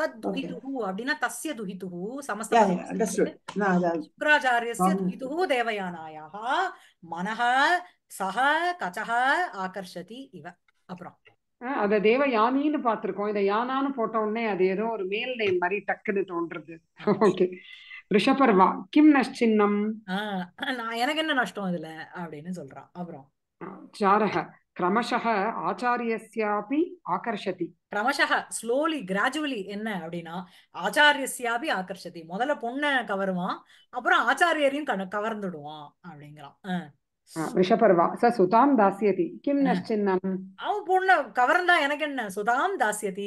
தத் துஹிதுஹு அப்படின்னா அத தேவ யானின்னு பாத்திருக்கோம் இத யானான்னு போட்ட உடனே அது ஏதோ ஒரு மேல் நேம் மாதிரி டக்குன்னு தோன்றது ஓகே ரிஷபர்வா கிம் நஷ்டின்னம் எனக்கு என்ன நஷ்டம் அதுல அப்படின்னு சொல்றான் அப்புறம் சாரக கிரமசக ஆச்சாரியஸ்யாபி ஆகர்ஷதி கிரமசக ஸ்லோலி கிராஜுவலி என்ன அப்படின்னா ஆச்சாரியஸ்யாபி ஆகர்ஷதி முதல்ல பொண்ண கவருவான் அப்புறம் ஆச்சாரியரையும் கவர்ந்துடுவான் அப்படிங்கிறான் ரிஷபர்வா ச சுதாம் தாசியதி கிம் நஷ்டின்னம் அவன் பொண்ணை கவர்ந்தா எனக்கு என்ன சுதாம் தாசியதி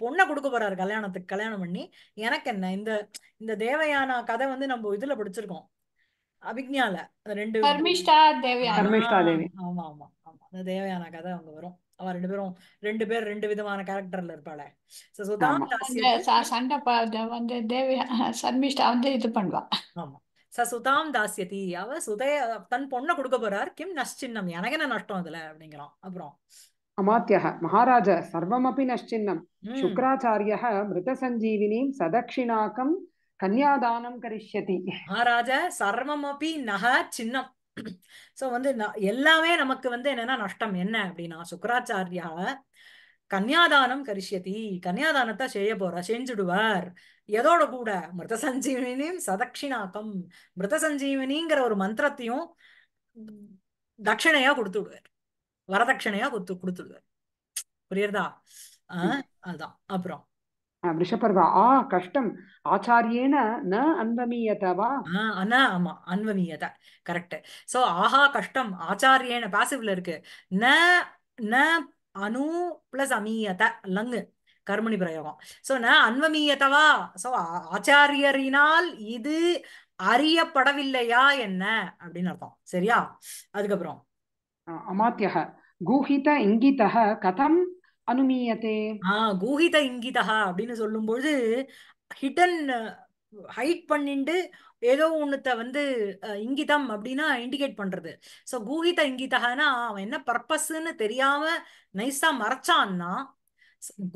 பொண்ணை கொடுக்க போறாரு கல்யாணத்துக்கு கல்யாணம் பண்ணி எனக்கு என்ன இந்த இந்த தேவயானா கதை வந்து நம்ம இதுல படிச்சிருக்கோம் அபிக்ஞால ரெண்டு ஆமா ஆமா தேவையான கதை அவங்க வரும் அவ ரெண்டு பேரும் ரெண்டு பேர் ரெண்டு விதமான கேரக்டர்ல இருப்பாள சண்டை வந்து தேவ சர்மிஷ்டா வந்து இது பண்ணுவா ஆமா ச சுதாம் தாசியதி அவ சுதய தன் பொண்ண கொடுக்க போறார் கிம் நஷ்டின்னம் எனக்கு என்ன நஷ்டம் அதுல அப்படிங்கிறான் அப்புறம் அமாத்தியக மகாராஜ சர்வமபி நஷ்டின்னம் சுக்கராச்சாரிய சஞ்சீவினி சதக்ஷிணாக்கம் கன்யாதானம் கரிஷ்யதி மகாராஜ சர்வமபி நக சின்னம் சோ வந்து எல்லாமே நமக்கு வந்து என்னன்னா நஷ்டம் என்ன அப்படின்னா சுக்கராச்சாரியா கன்யாதானம் கரிஷியதி கன்யாதானத்தை செய்ய போற செஞ்சுடுவார் எதோட கூட மிருத சஞ்சீவினியும் சதக்ஷிணாக்கம் மிருத சஞ்சீவினிங்கிற ஒரு மந்திரத்தையும் தட்சிணையா கொடுத்து விடுவார் வரதட்சணையா கொடுத்து கொடுத்துடுவார் புரியுறதா ஆஹ் அதான் அப்புறம் ரிஷபர்வா ஆ கஷ்டம் ஆச்சாரியேன ந அன்வமீயதவா அன ஆமா அன்வமீயத கரெக்ட் சோ ஆஹா கஷ்டம் ஆச்சாரியேன பாசிவ்ல இருக்கு ந ந அனு பிளஸ் அமீயத லங்கு கர்மணி பிரயோகம் சோ ந அன்வமீயதவா சோ ஆச்சாரியரினால் இது அறியப்படவில்லையா என்ன அப்படின்னு அர்த்தம் சரியா அதுக்கப்புறம் அமாத்தியக கூஹித இங்கிதக கதம் அனுமீயதே ஆஹ் கூஹித இங்கிதா அப்படின்னு சொல்லும் பொழுது ஹிடன் ஹைட் பண்ணிண்டு ஏதோ ஒண்ணுத்த வந்து இங்கிதம் அப்படின்னா இண்டிகேட் பண்றது சோ கூஹித இங்கிதகானா அவன் என்ன பர்பஸ்ன்னு தெரியாம நைஸா மறைச்சான்னா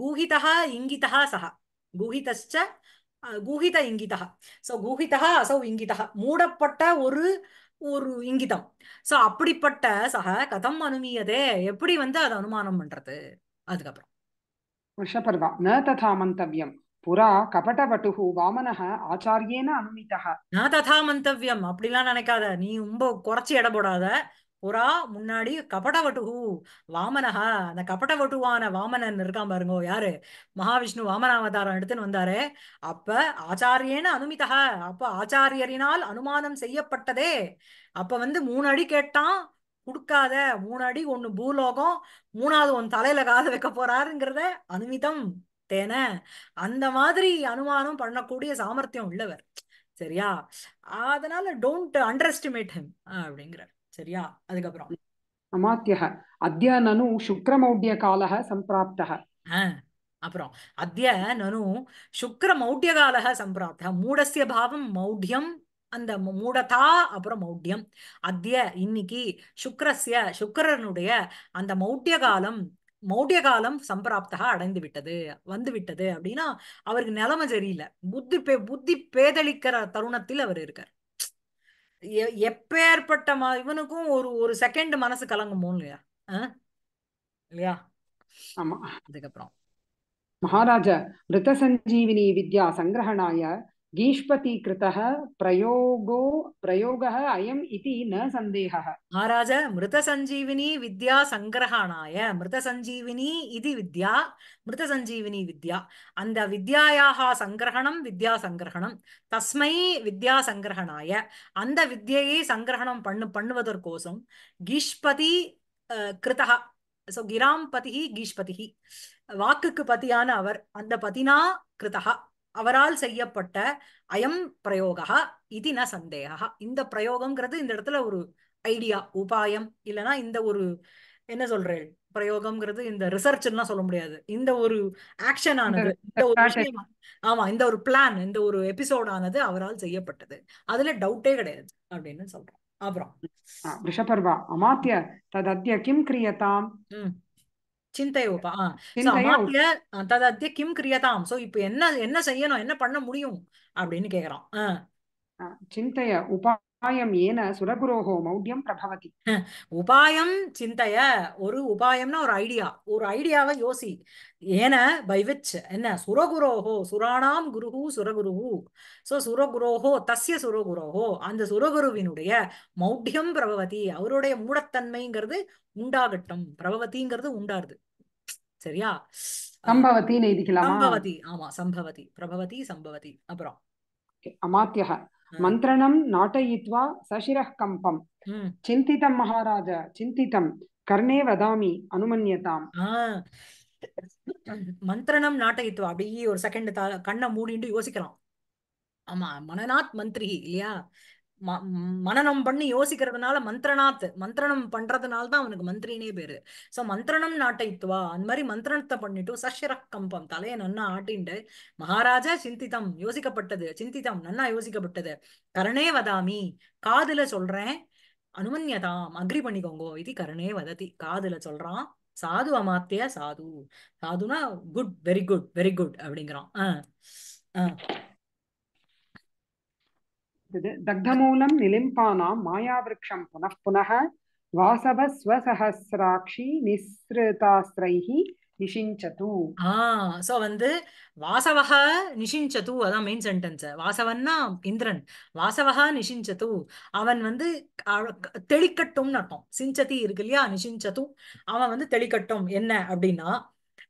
கூஹிதா இங்கிதா சஹா கூஹிதச்ச கூஹித இங்கிதா சோ கூஹிதா அசௌ இங்கிதா மூடப்பட்ட ஒரு ஒரு இங்கிதம் சோ அப்படிப்பட்ட சக கதம் அனுமியதே எப்படி வந்து அதை அனுமானம் பண்றது அதுக்கப்புறம் ரிஷபர்தா ந ததா மந்தவியம் புறா கபடபட்டுகு வாமனஹ ஆச்சாரியேன அனுமிதஹ ந ததா மந்தவியம் அப்படிலாம் நினைக்காத நீ ரொம்ப குறைச்சி எடை போடாத புறா முன்னாடி கபடவட்டுகு வாமனஹா அந்த கபடவட்டுவான வாமனன் இருக்கான் பாருங்க யாரு மகாவிஷ்ணு வாமனாவதாரம் எடுத்துன்னு வந்தாரு அப்ப ஆச்சாரியேன அனுமிதா அப்ப ஆச்சாரியரினால் அனுமானம் செய்யப்பட்டதே அப்ப வந்து மூணு அடி கேட்டான் கொடுக்காத மூணு அடி ஒன்னு பூலோகம் மூணாவது ஒன் தலையில காத வைக்க போறாருங்கிறத அனுமிதம் தேன அந்த மாதிரி அனுமானம் பண்ணக்கூடிய சாமர்த்தியம் உள்ளவர் சரியா அதனால டோன்ட் அண்டர் எஸ்டிமேட் ஹிம் அப்படிங்கிறார் சரியா அதுக்கப்புறம் அமாத்தியக அத்திய நனு சுக்ரமௌட்டிய காலக சம்பிராப்தக அப்புறம் அத்திய நனு சுக்ர மௌட்டிய காலக சம்பிராப்த மூடசிய பாவம் மௌட்யம் அந்த மூடதா அப்புறம் மௌட்டியம் அத்திய இன்னைக்கு சுக்கரஸ்ய சுக்கரனுடைய அந்த மௌட்டிய காலம் மௌடிய காலம் சம்பிராப்தா அடைந்து விட்டது வந்து விட்டது அப்படின்னா அவருக்கு நிலைமை சரியில்ல புத்தி பே புத்தி பேதளிக்கிற தருணத்தில் அவர் இருக்கார் எப்பேற்பட்ட இவனுக்கும் ஒரு ஒரு செகண்ட் மனசு கலங்குமோ இல்லையா இல்லையா ஆமா அதுக்கப்புறம் மகாராஜா ரித்த சஞ்சீவினி வித்யா சங்கிரகனாய கீஷ்பதீகிருத்தः प्रयोगो प्रयोगः अयम् इति न सन्देहः महाराज मृतसञ्जीविनी विद्यासङ्ग्रहणाय मृतसञ्जीविनी इति विद्या मृतसञ्जीविनी विद्या அந்த வித்யாயாः சங்கிரகணம் வித்யா சங்கிரகணம் தஸ்மை வித்யா சங்கிரகணாய அந்த வித்யையை சங்கிரகணம் பண்ணு பண்ணுவதற்கோசம் கீஷ்பதி கிருதா ஸோ கிராம் பதி கீஷ்பதி வாக்குக்கு பதியான அவர் அந்த பதினா கிருதா அவரால் செய்யப்பட்ட அயம் பிரயோகா இது ந சந்தேகா இந்த பிரயோகம்ங்கிறது இந்த இடத்துல ஒரு ஐடியா உபாயம் இல்லைன்னா இந்த ஒரு என்ன சொல்றேன் பிரயோகம்ங்கிறது இந்த ரிசர்ச்லாம் சொல்ல முடியாது இந்த ஒரு ஆக்ஷன் ஆனது இந்த ஒரு விஷயம் ஆமா இந்த ஒரு பிளான் இந்த ஒரு எபிசோட் ஆனது அவரால் செய்யப்பட்டது அதுல டவுட்டே கிடையாது அப்படின்னு சொல்றேன் அப்புறம் ரிஷபர்வா அமாத்திய தத்ய கிம் கிரியதாம் சிந்தை சிந்தையோப ஆ சோ சிந்தையா அமாத்திய ததத்திய கிம் கிரியதாம் சோ இப்போ என்ன என்ன செய்யணும் என்ன பண்ண முடியும் அப்படின்னு கேக்குறான் ஆ, சிந்தையா உபா உபாயம் ஏன சுரகுரோகோ மௌடியம் பிரபவதி உபாயம் சிந்தைய ஒரு உபாயம்னா ஒரு ஐடியா ஒரு ஐடியாவை யோசி ஏன பை என்ன சுரகுரோகோ சுராணாம் குருஹு சுரகுருஹு சோ சுரகுரோகோ தஸ்ய சுரகுரோகோ அந்த சுரகுருவினுடைய மௌட்யம் பிரபவதி அவருடைய மூடத்தன்மைங்கிறது உண்டாகட்டும் பிரபவதிங்கிறது உண்டாருது சரியா எழுதிக்கலாம் சம்பவதி ஆமா சம்பவதி பிரபவதி சம்பவதி அப்புறம் அமாத்தியா மந்திரணம் நாட்டயித்வா सशिरः कम्पं चिन्तितं महाराज चिन्तितं कर्णे वदामि அனுமன்யதாம் மந்திரணம் நாட்டயித்வா அப்படியே ஒரு செகண்ட் கண்ணை மூடிட்டு யோசிக்கலாம் ஆமா மனநாத் மந்திரி இல்லையா மனநம் பண்ணி யோசிக்கிறதுனால மந்திரநாத் மந்திரணம் பண்றதுனால தான் அவனுக்கு மந்திரினே பேரு சோ மந்திரணம் நாட்டைத்துவா அந்த மாதிரி மந்திரணத்தை பண்ணிட்டு சஷிரக் கம்பம் தலையை நன்னா ஆட்டிண்டு மகாராஜா சிந்திதம் யோசிக்கப்பட்டது சிந்திதம் நன்னா யோசிக்கப்பட்டது கரணே வதாமி காதுல சொல்றேன் அனுமன்யதாம் அக்ரி பண்ணிக்கோங்க இது கரணே வததி காதுல சொல்றான் சாது அமாத்திய சாது சாதுனா good very good very good அப்படிங்கிறான் ஆஹ் ஆஹ் दग्धमूलं निलिम्पानां मायावृक्षं पुनः पुनः வாசவஸ்வசகசிராட்சி நிஸ்ருதாஸ்திரைஹ நிஷிஞ்சது ஆ சோ வந்து வாசவஹ நிஷிஞ்சது அதான் மெயின் சென்டென்ஸ் வாசவன்னா இந்திரன் வாசவஹ நிஷிஞ்சது அவன் வந்து தெளிக்கட்டும்னு அர்த்தம் சிஞ்சதி இருக்கு இல்லையா நிஷிஞ்சது அவன் வந்து தெளிக்கட்டும் என்ன அப்படின்னா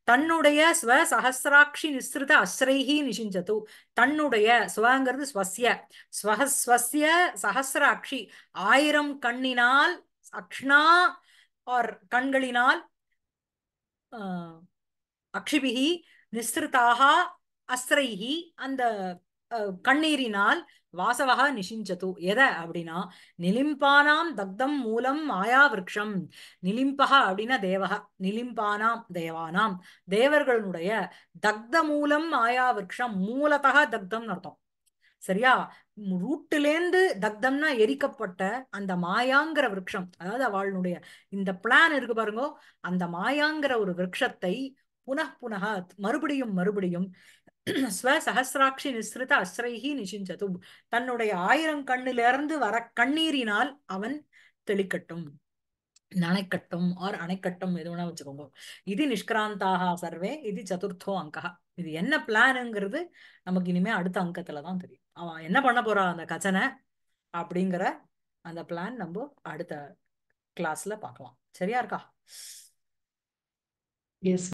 தன்னுடைய ஸ்வ சஹசிராட்சி நிசிருத அஸ்ரைஹி நிஷிஞ்சது தன்னுடைய ஸ்வங்கிறது ஸ்வசிய ஸ்வஸ்வசிய சஹசிராட்சி ஆயிரம் கண்ணினால் அக்ஷ்ணா ஆர் கண்களினால் அக்ஷிபிகி நிஸ்ருதாக அஸ்ரைஹி அந்த கண்ணீரினால் வாசவகா நிஷிஞ்சது எதை அப்படின்னா நிலிம்பானாம் தக்தம் மூலம் மாயா விரக்ஷம் நிலிம்பகா அப்படின்னா தேவகா நிலிம்பானாம் தேவானாம் தேவர்களுடைய தக்த மூலம் மாயா விரக்ஷம் மூலத்தக தக்தம்னு அர்த்தம் சரியா ரூட்டிலேந்து தக்தம்னா எரிக்கப்பட்ட அந்த மாயாங்கிற விரக்ஷம் அதாவது அவளுடைய இந்த பிளான் இருக்கு பாருங்க அந்த மாயாங்கிற ஒரு விரக்ஷத்தை புனக மறுபடியும் மறுபடியும் ஸ்வசஹசிராட்சி நிஸ்ருத அஸ்ரைஹி நிஷிஞ்சது தன்னுடைய ஆயிரம் கண்ணிலிருந்து வர கண்ணீரினால் அவன் தெளிக்கட்டும் நனைக்கட்டும் ஆர் அணைக்கட்டும் எதுவுனா வச்சுக்கோங்க இது நிஷ்கிராந்தாக சர்வே இது சதுர்த்தோ அங்கா இது என்ன பிளானுங்கிறது நமக்கு இனிமே அடுத்த அங்கத்துல தான் தெரியும் அவன் என்ன பண்ண போறான் அந்த கச்சனை அப்படிங்கிற அந்த பிளான் நம்ம அடுத்த கிளாஸ்ல பார்க்கலாம் சரியா இருக்கா எஸ்